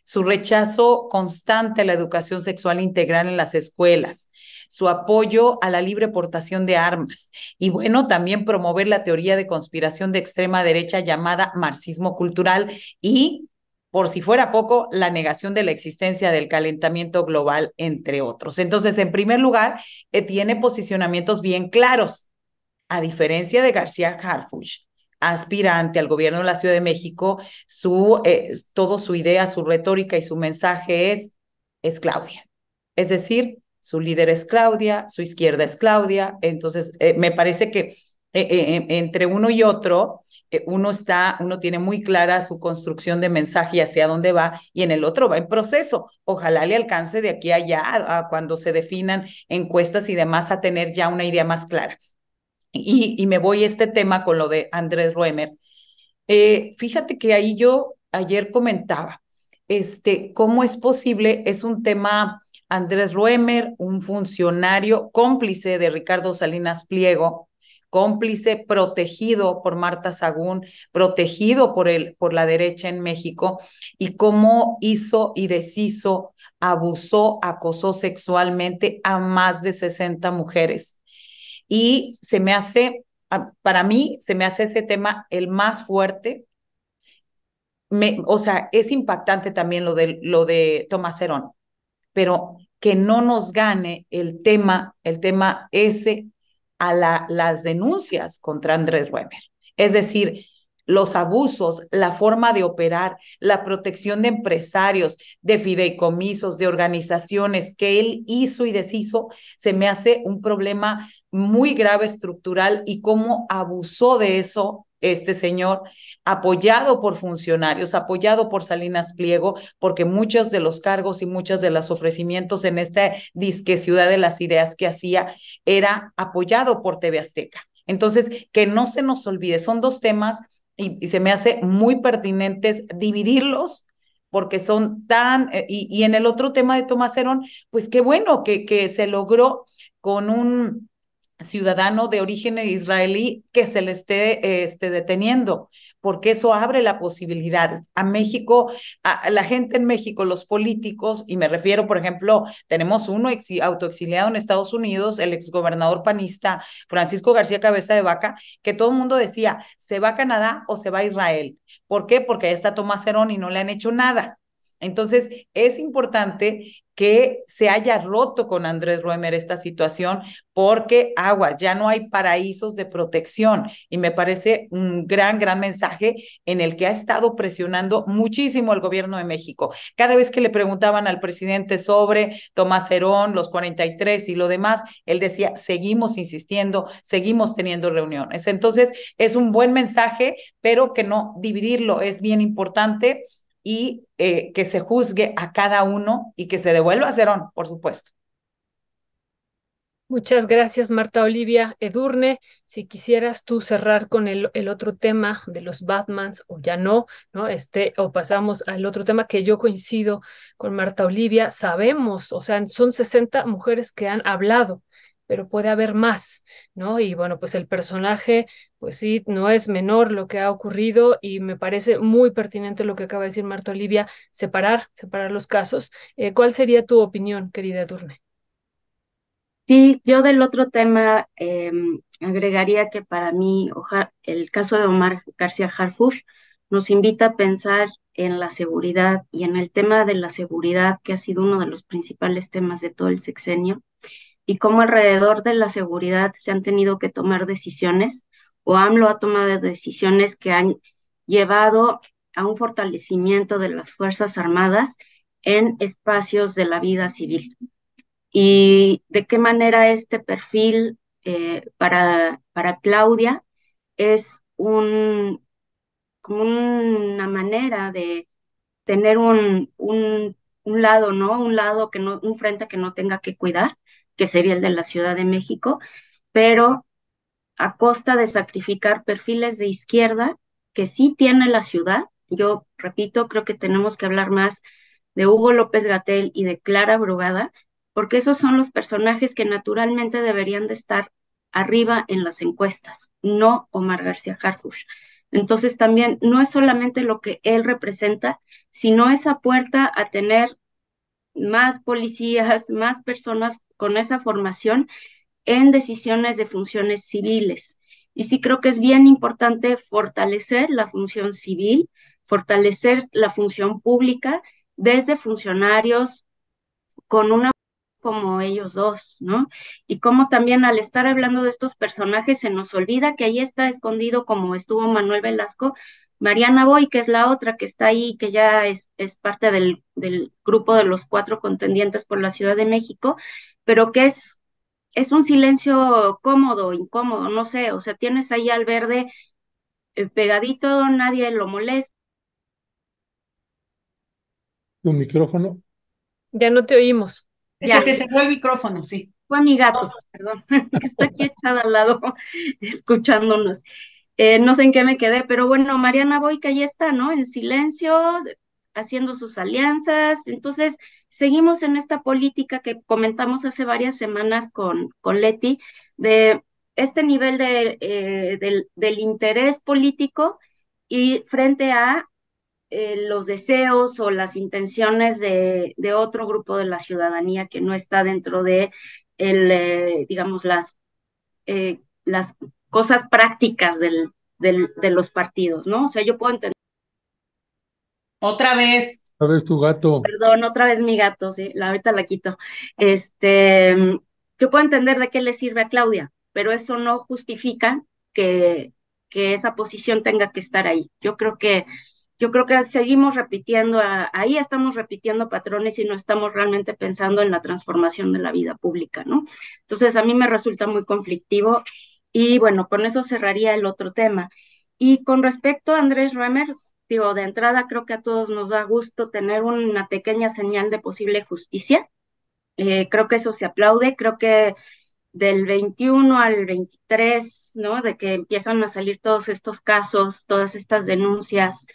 su rechazo constante a la educación sexual integral en las escuelas, su apoyo a la libre portación de armas y bueno, también promover la teoría de conspiración de extrema derecha llamada marxismo cultural y por si fuera poco, la negación de la existencia del calentamiento global, entre otros. Entonces, en primer lugar, eh, tiene posicionamientos bien claros, a diferencia de García Harfuch aspirante al gobierno de la Ciudad de México, su, eh, todo su idea, su retórica y su mensaje es, es Claudia. Es decir, su líder es Claudia, su izquierda es Claudia. Entonces, eh, me parece que entre uno y otro, eh, uno está, uno tiene muy clara su construcción de mensaje y hacia dónde va, y en el otro va en proceso. Ojalá le alcance de aquí a allá, cuando se definan encuestas y demás, a tener ya una idea más clara. Y, me voy a este tema con lo de Andrés Ruemer. Eh, fíjate que ahí yo ayer comentaba, este, cómo es posible, es un tema Andrés Ruemer, un funcionario cómplice de Ricardo Salinas Pliego, cómplice protegido por Marta Sagún, protegido por, el, por la derecha en México, y cómo hizo y deshizo, abusó, acosó sexualmente a más de 60 mujeres. Y se me hace, para mí, se me hace ese tema el más fuerte. Me, o sea, es impactante también lo de, lo de Tomás Herón, pero que no nos gane el tema, el tema ese a las denuncias contra Andrés Weber. Es decir, los abusos, la forma de operar, la protección de empresarios, de fideicomisos, de organizaciones que él hizo y deshizo, se me hace un problema muy grave estructural y cómo abusó de eso este señor, apoyado por funcionarios, apoyado por Salinas Pliego, porque muchos de los cargos y muchos de los ofrecimientos en esta disque ciudad de las ideas que hacía era apoyado por TV Azteca. Entonces, que no se nos olvide, son dos temas y, se me hace muy pertinentes dividirlos porque son tan, eh, y, en el otro tema de Tomás Herón, pues qué bueno que, que se logró con un ciudadano de origen israelí que se le esté este, deteniendo, porque eso abre la posibilidad. A México, a la gente en México, los políticos, y me refiero, por ejemplo, tenemos uno autoexiliado en Estados Unidos, el exgobernador panista Francisco García Cabeza de Vaca, que todo el mundo decía, se va a Canadá o se va a Israel. ¿Por qué? Porque ahí está Tomás Herón y no le han hecho nada. Entonces, es importante que se haya roto con Andrés Ruemer esta situación, porque aguas, ya no hay paraísos de protección. Y me parece un gran, gran mensaje en el que ha estado presionando muchísimo el gobierno de México. Cada vez que le preguntaban al presidente sobre Tomás Herón, los 43 y lo demás, él decía, seguimos insistiendo, seguimos teniendo reuniones. Entonces, es un buen mensaje, pero que no dividirlo es bien importante y eh, que se juzgue a cada uno y que se devuelva a Cerón, por supuesto. Muchas gracias, Marta Olivia. Edurne, si quisieras tú cerrar con el, otro tema de los Batmans, o ya no, ¿no? Este, o pasamos al otro tema que yo coincido con Marta Olivia. Sabemos, o sea, son 60 mujeres que han hablado pero puede haber más, ¿no? Y bueno, pues el personaje, pues sí, no es menor lo que ha ocurrido y me parece muy pertinente lo que acaba de decir Marta Olivia, separar, separar los casos. Eh, ¿Cuál sería tu opinión, querida Turne? Sí, yo del otro tema em, agregaría que para mí el caso de Omar García Harfur, nos invita a pensar en la seguridad y en el tema de la seguridad, que ha sido uno de los principales temas de todo el sexenio, y cómo alrededor de la seguridad se han tenido que tomar decisiones o AMLO ha tomado decisiones que han llevado a un fortalecimiento de las Fuerzas Armadas en espacios de la vida civil. Y de qué manera este perfil eh, para, para Claudia es un, una manera de tener un, un, un lado, ¿no? Un lado que no, un frente que no tenga que cuidar que sería el de la Ciudad de México, pero a costa de sacrificar perfiles de izquierda que sí tiene la ciudad. Yo repito, creo que tenemos que hablar más de Hugo López Gatel y de Clara Brugada, porque esos son los personajes que naturalmente deberían de estar arriba en las encuestas, no Omar García Harfush. Entonces también no es solamente lo que él representa, sino esa puerta a tener más policías, más personas con esa formación en decisiones de funciones civiles. Y sí creo que es bien importante fortalecer la función civil, fortalecer la función pública desde funcionarios con una como ellos dos, ¿no? Y como también al estar hablando de estos personajes se nos olvida que ahí está escondido como estuvo Manuel Velasco, Mariana Boy, que es la otra que está ahí, que ya es, es parte del, del, grupo de los cuatro contendientes por la Ciudad de México, pero que es, es un silencio cómodo, incómodo, no sé, o sea, tienes ahí al verde eh, pegadito, nadie lo molesta. Tu micrófono. Ya no te oímos. Se te cerró el micrófono, sí. Fue mi gato, perdón, que está aquí echada al lado escuchándonos. Eh, no sé en qué me quedé, pero bueno, Mariana Boica ya está, ¿no? En silencio, haciendo sus alianzas. Entonces, seguimos en esta política que comentamos hace varias semanas con, con Leti, de este nivel de, eh, del, del interés político y frente a eh, los deseos o las intenciones de, otro grupo de la ciudadanía que no está dentro de, el, eh, digamos, las, eh, las cosas prácticas del, de los partidos, ¿no? O sea, yo puedo entender. Otra vez. Otra vez tu gato. Perdón, otra vez mi gato, sí, la, ahorita la quito. Este, mm, yo puedo entender de qué le sirve a Claudia, pero eso no justifica que, que esa posición tenga que estar ahí. Yo creo que yo creo que seguimos repitiendo, ahí estamos repitiendo patrones y no estamos realmente pensando en la transformación de la vida pública, ¿no? Entonces, a mí me resulta muy conflictivo y bueno, con eso cerraría el otro tema. Y con respecto a Andrés Remer, digo, de entrada creo que a todos nos da gusto tener una pequeña señal de posible justicia. Eh, creo que eso se aplaude, creo que del 21 al 23, ¿no? De que empiezan a salir todos estos casos, todas estas denuncias,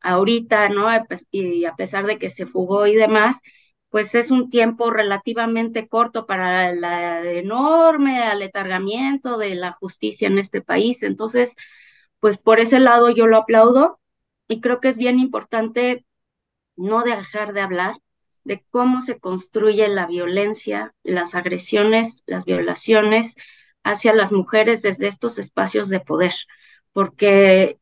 ahorita, ¿no? Y a pesar de que se fugó y demás, pues es un tiempo relativamente corto para el enorme aletargamiento de la justicia en este país. Entonces, pues por ese lado yo lo aplaudo y creo que es bien importante no dejar de hablar de cómo se construye la violencia, las agresiones, las violaciones hacia las mujeres desde estos espacios de poder, porque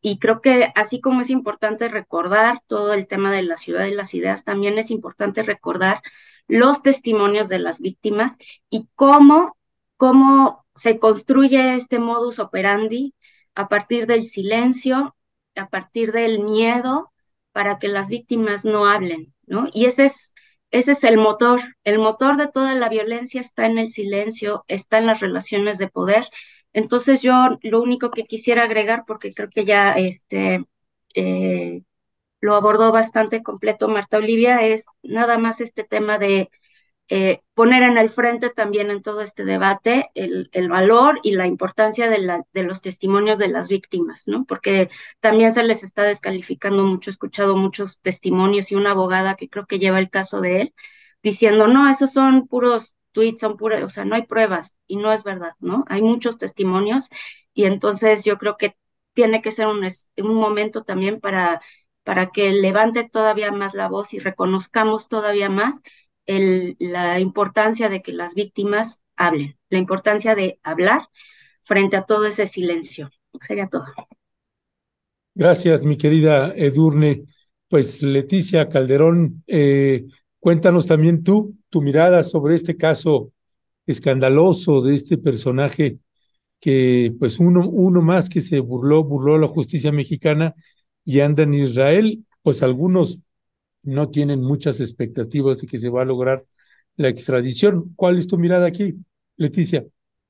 y creo que así como es importante recordar todo el tema de la ciudad y las ideas, también es importante recordar los testimonios de las víctimas y cómo, cómo se construye este modus operandi a partir del silencio, a partir del miedo, para que las víctimas no hablen, ¿no? Y ese es, ese es el motor. El motor de toda la violencia está en el silencio, está en las relaciones de poder entonces yo lo único que quisiera agregar, porque creo que ya este, eh, lo abordó bastante completo Marta Olivia, es nada más este tema de eh, poner en el frente también en todo este debate el, el valor y la importancia de, la, de, los testimonios de las víctimas, ¿no? Porque también se les está descalificando mucho, he escuchado muchos testimonios y una abogada que creo que lleva el caso de él, diciendo, no, esos son puros tweets son puros, o sea, no hay pruebas y no es verdad, ¿no? Hay muchos testimonios y entonces yo creo que tiene que ser un, un momento también para, para que levante todavía más la voz y reconozcamos todavía más el, la importancia de que las víctimas hablen, la importancia de hablar frente a todo ese silencio. Sería todo. Gracias, mi querida Edurne. Pues Leticia Calderón, eh, Cuéntanos también tú tu mirada sobre este caso escandaloso de este personaje que pues uno, uno más que se burló, burló la justicia mexicana y anda en Israel, pues algunos no tienen muchas expectativas de que se va a lograr la extradición. ¿Cuál es tu mirada aquí, Leticia?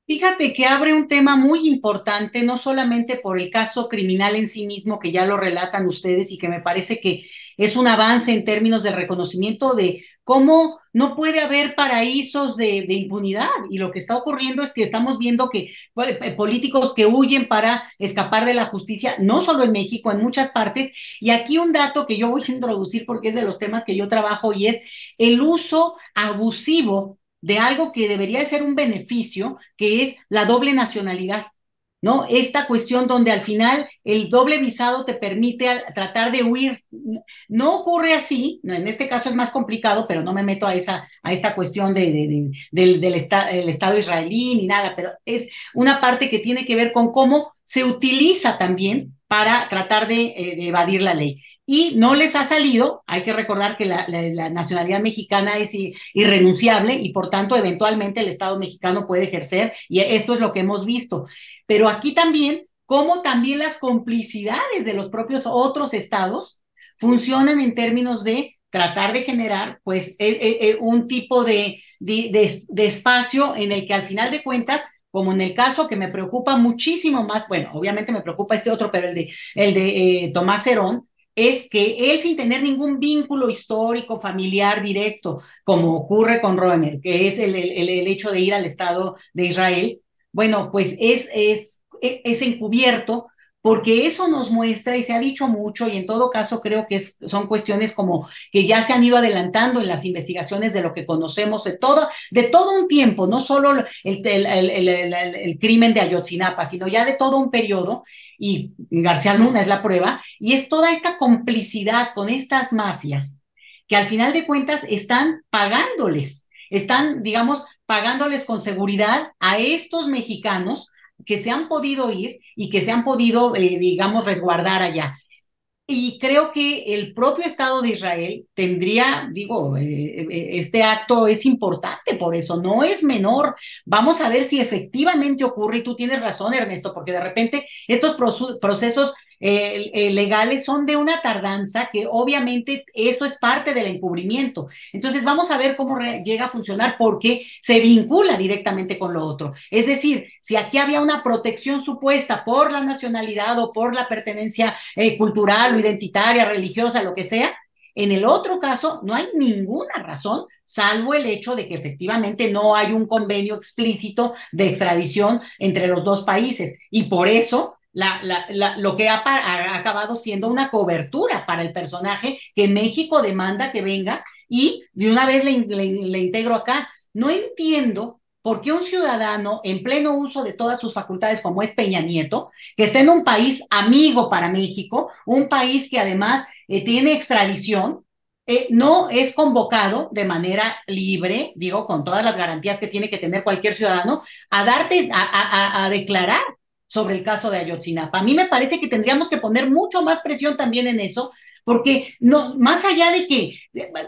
Fíjate que abre un tema muy importante, no solamente por el caso criminal en sí mismo, que ya lo relatan ustedes y que me parece que es un avance en términos de reconocimiento de cómo no puede haber paraísos de, impunidad. Y lo que está ocurriendo es que estamos viendo que pues, eh, políticos que huyen para escapar de la justicia, no solo en México, en muchas partes. Y aquí un dato que yo voy a introducir porque es de los temas que yo trabajo y es el uso abusivo de algo que debería ser un beneficio, que es la doble nacionalidad. ¿No? Esta cuestión donde al final el doble visado te permite tratar de huir. No ocurre así, en este caso es más complicado, pero no me meto a, esa, a esta cuestión de, del, Estado israelí ni nada, pero es una parte que tiene que ver con cómo se utiliza también para tratar de, eh, evadir la ley y no les ha salido. Hay que recordar que la, nacionalidad mexicana es irrenunciable y por tanto eventualmente el Estado mexicano puede ejercer y esto es lo que hemos visto. Pero aquí también, como también las complicidades de los propios otros estados funcionan en términos de tratar de generar pues e, e, e, un tipo de, de, espacio en el que al final de cuentas como en el caso que me preocupa muchísimo más, bueno, obviamente me preocupa este otro, pero el de, el de eh, Tomás Herón, es que él sin tener ningún vínculo histórico, familiar, directo, como ocurre con Roemer, que es el, el, el hecho de ir al Estado de Israel, bueno, pues es, es, e, es encubierto porque eso nos muestra y se ha dicho mucho y en todo caso creo que son cuestiones como que ya se han ido adelantando en las investigaciones de lo que conocemos de todo, de todo un tiempo, no solo el, el crimen de Ayotzinapa, sino ya de todo un periodo y García Luna es la prueba y es toda esta complicidad con estas mafias que al final de cuentas están pagándoles, están, digamos, pagándoles con seguridad a estos mexicanos que se han podido ir y que se han podido, eh, digamos, resguardar allá. Y creo que el propio Estado de Israel tendría, digo, eh, eh, este acto es importante por eso, no es menor. Vamos a ver si efectivamente ocurre, y tú tienes razón, Ernesto, porque de repente estos procesos eh, legales son de una tardanza que obviamente eso es parte del encubrimiento. Entonces vamos a ver cómo llega a funcionar porque se vincula directamente con lo otro. Es decir, si aquí había una protección supuesta por la nacionalidad o por la pertenencia eh, cultural o identitaria, religiosa, lo que sea, en el otro caso, no hay ninguna razón, salvo el hecho de que efectivamente no hay un convenio explícito de extradición entre los dos países. Y por eso lo que ha, acabado siendo una cobertura para el personaje que México demanda que venga y de una vez le, integro acá. No entiendo por qué un ciudadano en pleno uso de todas sus facultades, como es Peña Nieto, que está en un país amigo para México, un país que además eh, tiene extradición, eh, no es convocado de manera libre, digo, con todas las garantías que tiene que tener cualquier ciudadano, a darte, a declarar sobre el caso de Ayotzinapa. A mí me parece que tendríamos que poner mucho más presión también en eso, porque no, más allá de que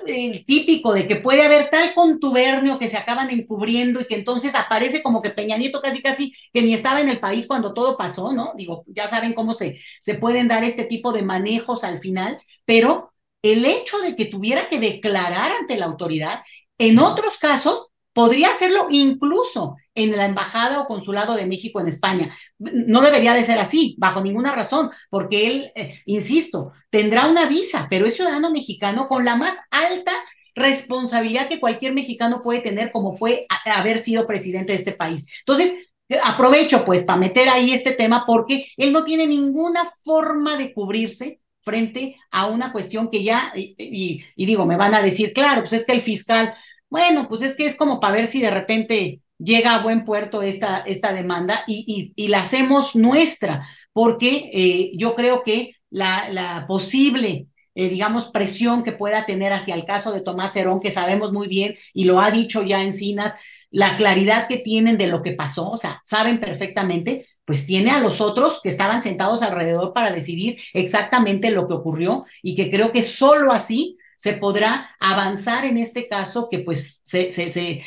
el típico de que puede haber tal contubernio que se acaban encubriendo y que entonces aparece como que Peña Nieto casi casi que ni estaba en el país cuando todo pasó, ¿no? Digo, ya saben cómo se, se pueden dar este tipo de manejos al final, pero el hecho de que tuviera que declarar ante la autoridad, en otros casos podría hacerlo incluso en la embajada o consulado de México en España. No debería de ser así, bajo ninguna razón, porque él, eh, insisto, tendrá una visa, pero es ciudadano mexicano con la más alta responsabilidad que cualquier mexicano puede tener como fue haber sido presidente de este país. Entonces, eh, aprovecho pues para meter ahí este tema porque él no tiene ninguna forma de cubrirse frente a una cuestión que ya, y, y digo, me van a decir, claro, pues es que el fiscal, bueno, pues es que es como para ver si de repente llega a buen puerto esta, esta demanda y, y, la hacemos nuestra, porque eh, yo creo que la, la posible eh, digamos, presión que pueda tener hacia el caso de Tomás Herón, que sabemos muy bien y lo ha dicho ya Encinas, la claridad que tienen de lo que pasó, o sea, saben perfectamente, pues tiene a los otros que estaban sentados alrededor para decidir exactamente lo que ocurrió y que creo que solo así se podrá avanzar en este caso que pues se, se, se,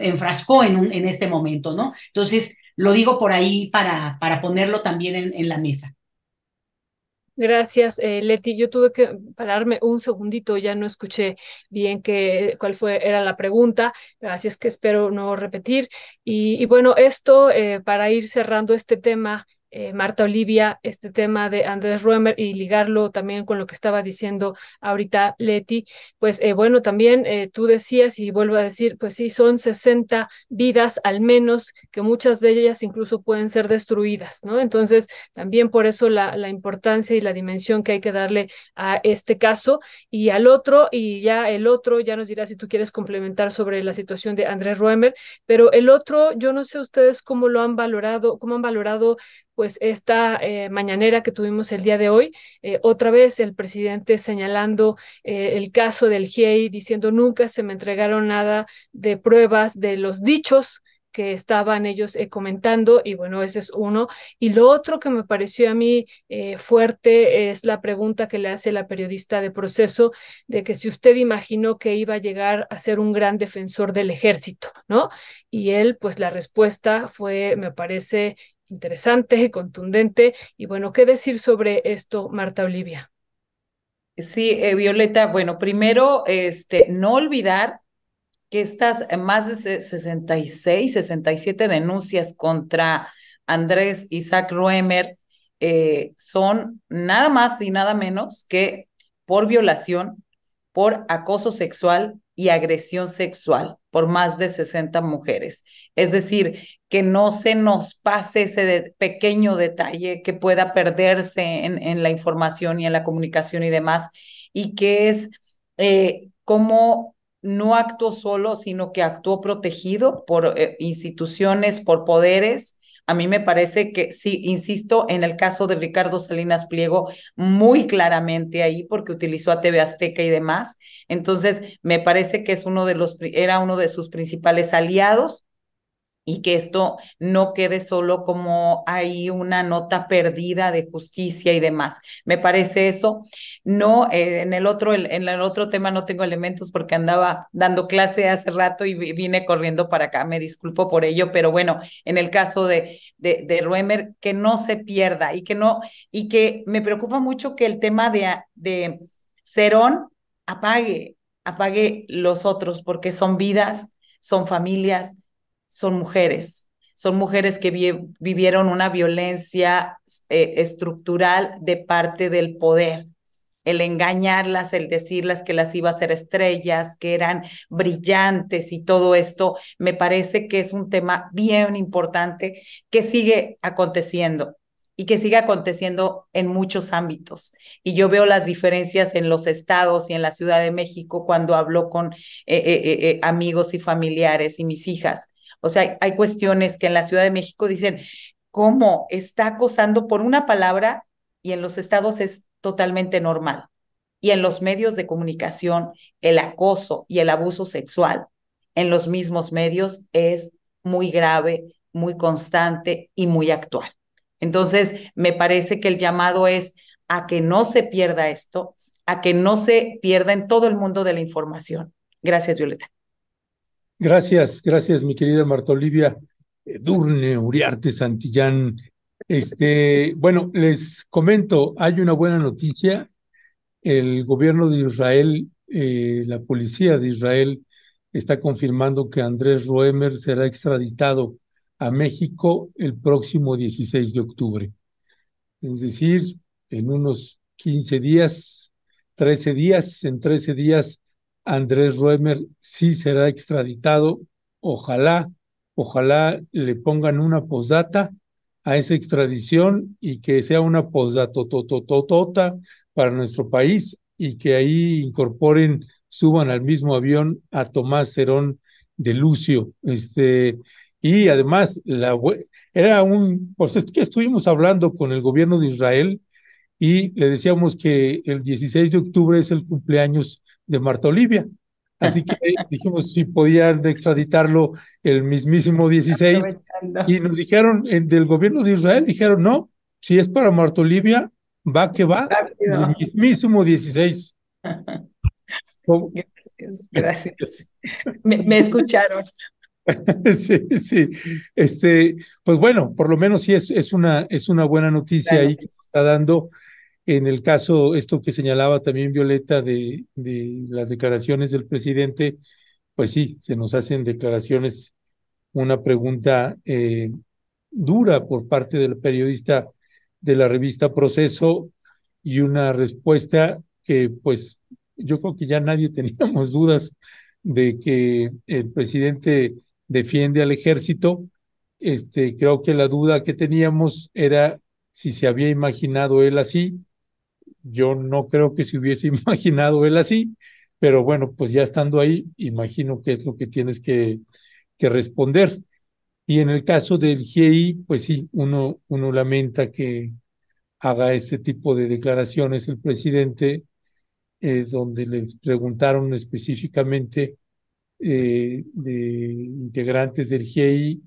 enfrascó en, un, en este momento, ¿no? Entonces, lo digo por ahí para, para ponerlo también en, la mesa. Gracias, eh, Leti. Yo tuve que pararme un segundito, ya no escuché bien qué, cuál fue, era la pregunta, gracias es que espero no repetir. Y, bueno, esto eh, para ir cerrando este tema eh, Marta Olivia este tema de Andrés Ruemer y ligarlo también con lo que estaba diciendo ahorita Leti, pues eh, bueno, también eh, tú decías y vuelvo a decir, pues sí, son 60 vidas al menos, que muchas de ellas incluso pueden ser destruidas, ¿no? Entonces, también por eso la, la importancia y la dimensión que hay que darle a este caso y al otro, y ya el otro, ya nos dirá si tú quieres complementar sobre la situación de Andrés Ruemer, pero el otro, yo no sé ustedes cómo lo han valorado, cómo han valorado pues esta eh, mañanera que tuvimos el día de hoy, eh, otra vez el presidente señalando eh, el caso del GIEI, diciendo nunca se me entregaron nada de pruebas de los dichos que estaban ellos comentando y bueno, ese es uno. Y lo otro que me pareció a mí fuerte es la pregunta que le hace la periodista de proceso de que si usted imaginó que iba a llegar a ser un gran defensor del ejército, ¿no? Y él, pues la respuesta fue, me parece, interesante, contundente. Y bueno, ¿qué decir sobre esto, Marta Olivia? Sí, eh, Violeta, bueno, primero, este, no olvidar que estas eh, más de 66, 67 denuncias contra Andrés Isaac Roemer eh, son nada más y nada menos que por violación, por acoso sexual, y agresión sexual por más de 60 mujeres. Es decir, que no se nos pase ese pequeño detalle que pueda perderse en, la información y en la comunicación y demás, y que es eh, cómo no actuó solo, sino que actuó protegido por eh, instituciones, por poderes a mí me parece que, sí, insisto, en el caso de Ricardo Salinas Pliego, muy claramente ahí, porque utilizó a TV Azteca y demás. Entonces, me parece que es uno de los, era uno de sus principales aliados y que esto no quede solo como hay una nota perdida de justicia y demás. Me parece eso. No, eh, en, el otro, el, en el otro tema no tengo elementos porque andaba dando clase hace rato y vine corriendo para acá. Me disculpo por ello, pero bueno, en el caso de, de, Ruemer, que no se pierda y que no, y que me preocupa mucho que el tema de, de Cerón apague, apague los otros porque son vidas, son familias, son mujeres, son mujeres que vivieron una violencia eh, estructural de parte del poder, el engañarlas, el decirlas que las iba a ser estrellas, que eran brillantes y todo esto, me parece que es un tema bien importante que sigue aconteciendo y que sigue aconteciendo en muchos ámbitos. Y yo veo las diferencias en los estados y en la Ciudad de México cuando hablo con eh, eh, amigos y familiares y mis hijas o sea, hay cuestiones que en la Ciudad de México dicen, ¿cómo está acosando por una palabra? Y en los estados es totalmente normal. Y en los medios de comunicación, el acoso y el abuso sexual en los mismos medios es muy grave, muy constante y muy actual. Entonces, me parece que el llamado es a que no se pierda esto, a que no se pierda en todo el mundo de la información. Gracias, Violeta. Gracias, gracias, mi querida Marta Olivia Durne, Uriarte, Santillán. Este, bueno, les comento, hay una buena noticia. El gobierno de Israel, eh, la policía de Israel, está confirmando que Andrés Roemer será extraditado a México el próximo 16 de octubre. Es decir, en unos 15 días, 13 días, en 13 días Andrés Ruemer sí será extraditado. Ojalá, ojalá le pongan una posdata a esa extradición y que sea una posdata para nuestro país y que ahí incorporen, suban al mismo avión a Tomás Cerón de Lucio. Este, y además, la, era un, pues que estuvimos hablando con el gobierno de Israel y le decíamos que el 16 de octubre es el cumpleaños de Marta Olivia. Así que dijimos si podían extraditarlo el mismísimo 16 y nos dijeron del gobierno de Israel, dijeron no, si es para Marta Olivia, va que va, el mismísimo 16. Gracias, gracias. me, escucharon. sí, sí. Este, pues bueno, por lo menos sí es, es, una, es una buena noticia ahí que se está dando en el caso, esto que señalaba también Violeta de, las declaraciones del presidente, pues sí, se nos hacen declaraciones, una pregunta eh, dura por parte del periodista de la revista Proceso y una respuesta que pues yo creo que ya nadie teníamos dudas de que el presidente defiende al ejército. Este, creo que la duda que teníamos era si se había imaginado él así yo no creo que se hubiese imaginado él así, pero bueno, pues ya estando ahí, imagino que es lo que tienes que, que responder. Y en el caso del GI, pues sí, uno, uno lamenta que haga ese tipo de declaraciones el presidente, eh, donde le preguntaron específicamente eh, de integrantes del GI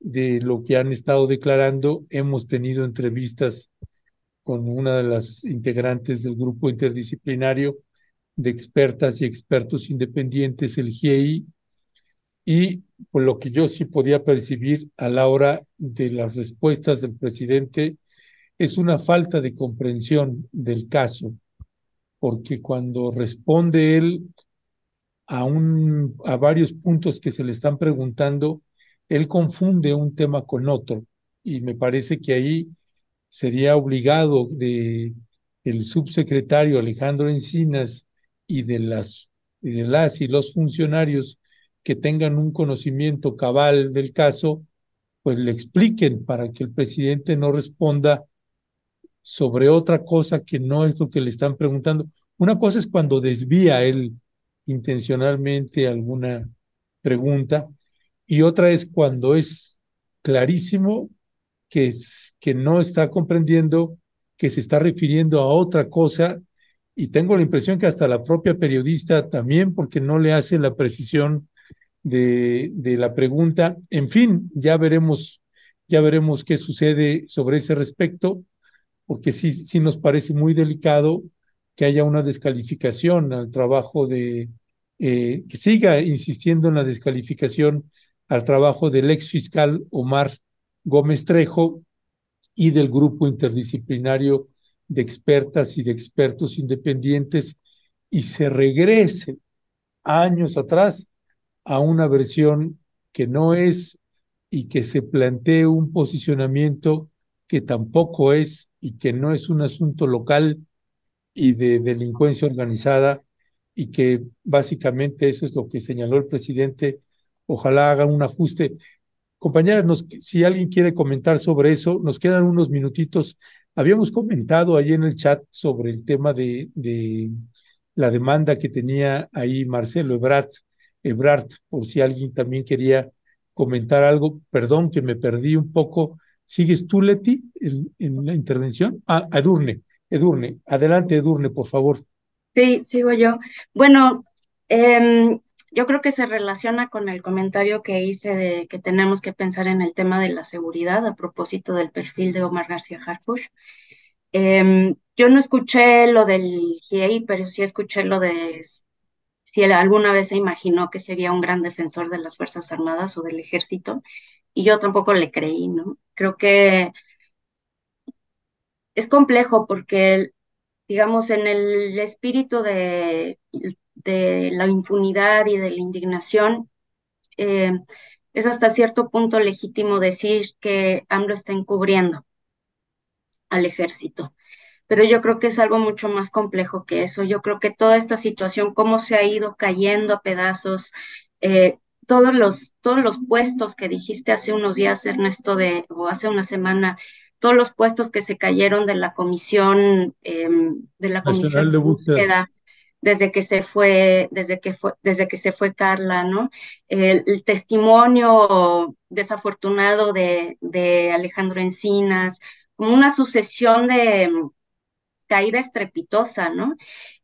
de lo que han estado declarando. Hemos tenido entrevistas con una de las integrantes del grupo interdisciplinario de expertas y expertos independientes, el GIEI, y por lo que yo sí podía percibir a la hora de las respuestas del presidente, es una falta de comprensión del caso, porque cuando responde él a, a varios puntos que se le están preguntando, él confunde un tema con otro y me parece que ahí sería obligado de el subsecretario Alejandro Encinas y de las y de las y los funcionarios que tengan un conocimiento cabal del caso, pues le expliquen para que el presidente no responda sobre otra cosa que no es lo que le están preguntando. Una cosa es cuando desvía él intencionalmente alguna pregunta y otra es cuando es clarísimo que, que no está comprendiendo que se está refiriendo a otra cosa y tengo la impresión que hasta la propia periodista también, porque no le hace la precisión de, la pregunta. En fin, ya veremos, ya veremos qué sucede sobre ese respecto, porque sí, nos parece muy delicado que haya una descalificación al trabajo de, eh, que siga insistiendo en la descalificación al trabajo del ex fiscal Omar Gómez Trejo y del grupo interdisciplinario de expertas y de expertos independientes y se regrese años atrás a una versión que no es y que se plantee un posicionamiento que tampoco es y que no es un asunto local y de delincuencia organizada y que básicamente eso es lo que señaló el presidente. Ojalá hagan un ajuste. Compañeras, si alguien quiere comentar sobre eso, nos quedan unos minutitos. Habíamos comentado ahí en el chat sobre el tema de, la demanda que tenía ahí Marcelo Ebrard, por si alguien también quería comentar algo. Perdón que me perdí un poco. ¿Sigues tú, Leti, en, la intervención? Ah, Edurne, Edurne. Adelante, Edurne, por favor. Sí, sigo yo. Bueno, eh, yo creo que se relaciona con el comentario que hice de que tenemos que pensar en el tema de la seguridad a propósito del perfil de Omar García Harfush. Em, yo no escuché lo del GIEI, pero sí escuché lo de si él alguna vez se imaginó que sería un gran defensor de las Fuerzas Armadas o del Ejército, y yo tampoco le creí, ¿no? Creo que es complejo porque, digamos, en el espíritu de de la impunidad y de la indignación, eh, es hasta cierto punto legítimo decir que AMLO está encubriendo al ejército. Pero yo creo que es algo mucho más complejo que eso. Yo creo que toda esta situación, cómo se ha ido cayendo a pedazos, eh, todos los, todos los puestos que dijiste hace unos días, Ernesto, de, o hace una semana, todos los puestos que se cayeron de la comisión, em, de la comisión de búsqueda desde que se fue, desde que desde que se fue Carla, ¿no? El, testimonio desafortunado de, de, Alejandro Encinas, como una sucesión de mm, caída estrepitosa, ¿no?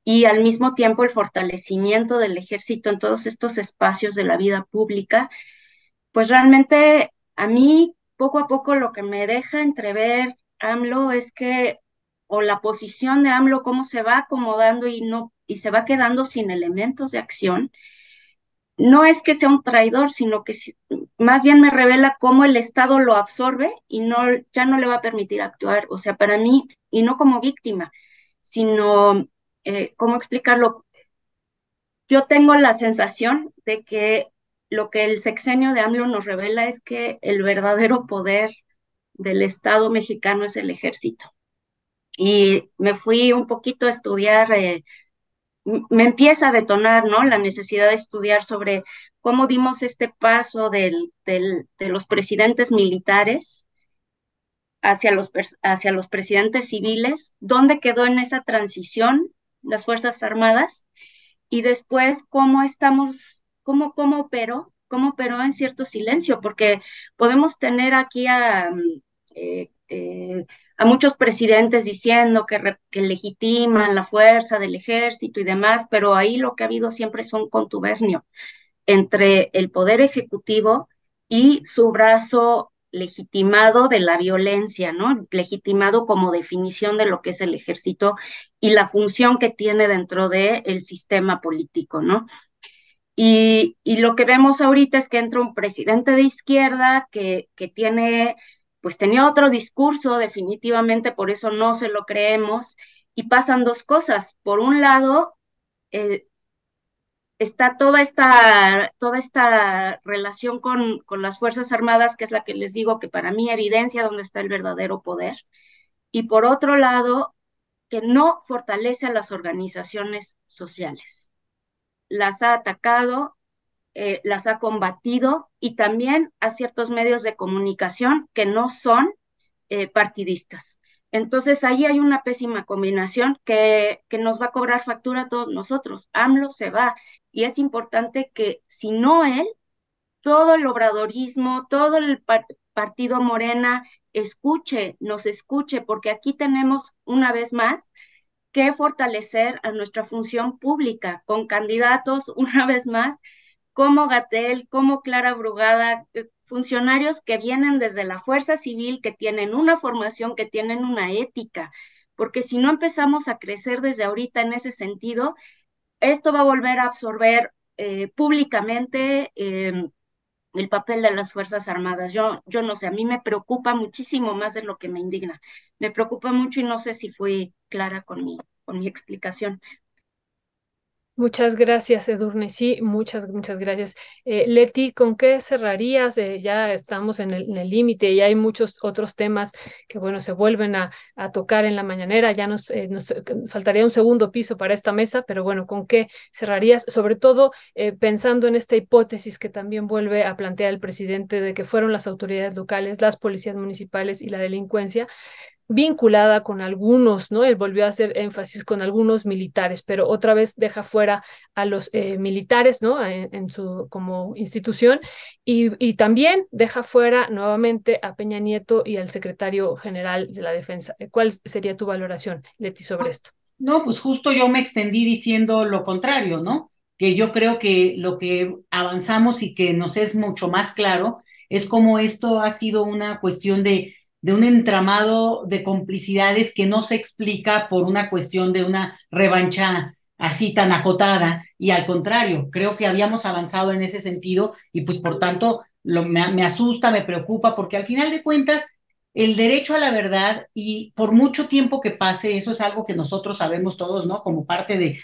Y al mismo tiempo el fortalecimiento del ejército en todos estos espacios de la vida pública, pues realmente a mí poco a poco lo que me deja entrever AMLO es que o la posición de AMLO, cómo se va acomodando y no y se va quedando sin elementos de acción, no es que sea un traidor, sino que más bien me revela cómo el Estado lo absorbe y no, ya no le va a permitir actuar. O sea, para mí, y no como víctima, sino, eh, ¿cómo explicarlo? Yo tengo la sensación de que lo que el sexenio de AMLO nos revela es que el verdadero poder del Estado mexicano es el ejército. Y me fui un poquito a estudiar eh, me empieza a detonar, ¿no? La necesidad de estudiar sobre cómo dimos este paso del, de los presidentes militares hacia los, hacia los presidentes civiles, dónde quedó en esa transición las Fuerzas Armadas y después cómo estamos, cómo, operó, cómo operó en cierto silencio, porque podemos tener aquí a... Mm, eh, eh, a muchos presidentes diciendo que, legitiman la fuerza del ejército y demás, pero ahí lo que ha habido siempre es un contubernio entre el poder ejecutivo y su brazo legitimado de la violencia, ¿no? Legitimado como definición de lo que es el ejército y la función que tiene dentro del el sistema político, ¿no? Y, lo que vemos ahorita es que entra un presidente de izquierda que, que tiene pues tenía otro discurso, definitivamente por eso no se lo creemos, y pasan dos cosas. Por un lado, eh, está toda esta, toda esta relación con, con, las Fuerzas Armadas, que es la que les digo que para mí evidencia dónde está el verdadero poder. Y por otro lado, que no fortalece a las organizaciones sociales. Las ha atacado eh, las ha combatido y también a ciertos medios de comunicación que no son eh, partidistas. Entonces ahí hay una pésima combinación que, que, nos va a cobrar factura a todos nosotros. AMLO se va y es importante que si no él, todo el obradorismo, todo el partido Morena escuche, nos escuche, porque aquí tenemos una vez más que fortalecer a nuestra función pública con candidatos una vez más como Gatel, como Clara Brugada, eh, funcionarios que vienen desde la fuerza civil, que tienen una formación, que tienen una ética, porque si no empezamos a crecer desde ahorita en ese sentido, esto va a volver a absorber eh, públicamente em, el papel de las Fuerzas Armadas. Yo, yo no sé, a mí me preocupa muchísimo más de lo que me indigna. Me preocupa mucho y no sé si fui clara con mi, con mi explicación, Muchas gracias, Edurne. Sí, muchas, muchas gracias. Eh, Leti, ¿con qué cerrarías? Eh, ya estamos en el límite y hay muchos otros temas que, bueno, se vuelven a, tocar en la mañanera. Ya nos, eh, nos, faltaría un segundo piso para esta mesa, pero bueno, ¿con qué cerrarías? Sobre todo pensando en esta hipótesis que también vuelve a plantear el presidente de que fueron las autoridades locales, las policías municipales y la delincuencia vinculada con algunos, ¿no? Él volvió a hacer énfasis con algunos militares, pero otra vez deja fuera a los eh, militares, ¿no? En, su, como institución, y, y, también deja fuera nuevamente a Peña Nieto y al secretario general de la Defensa. ¿Cuál sería tu valoración, Leti, sobre esto? No, pues justo yo me extendí diciendo lo contrario, ¿no? Que yo creo que lo que avanzamos y que nos es mucho más claro es cómo esto ha sido una cuestión de de un entramado de complicidades que no se explica por una cuestión de una revancha así tan acotada y al contrario, creo que habíamos avanzado en ese sentido y pues por tanto me, asusta, me preocupa porque al final de cuentas el derecho a la verdad y por mucho tiempo que pase, eso es algo que nosotros sabemos todos, ¿no? Como parte de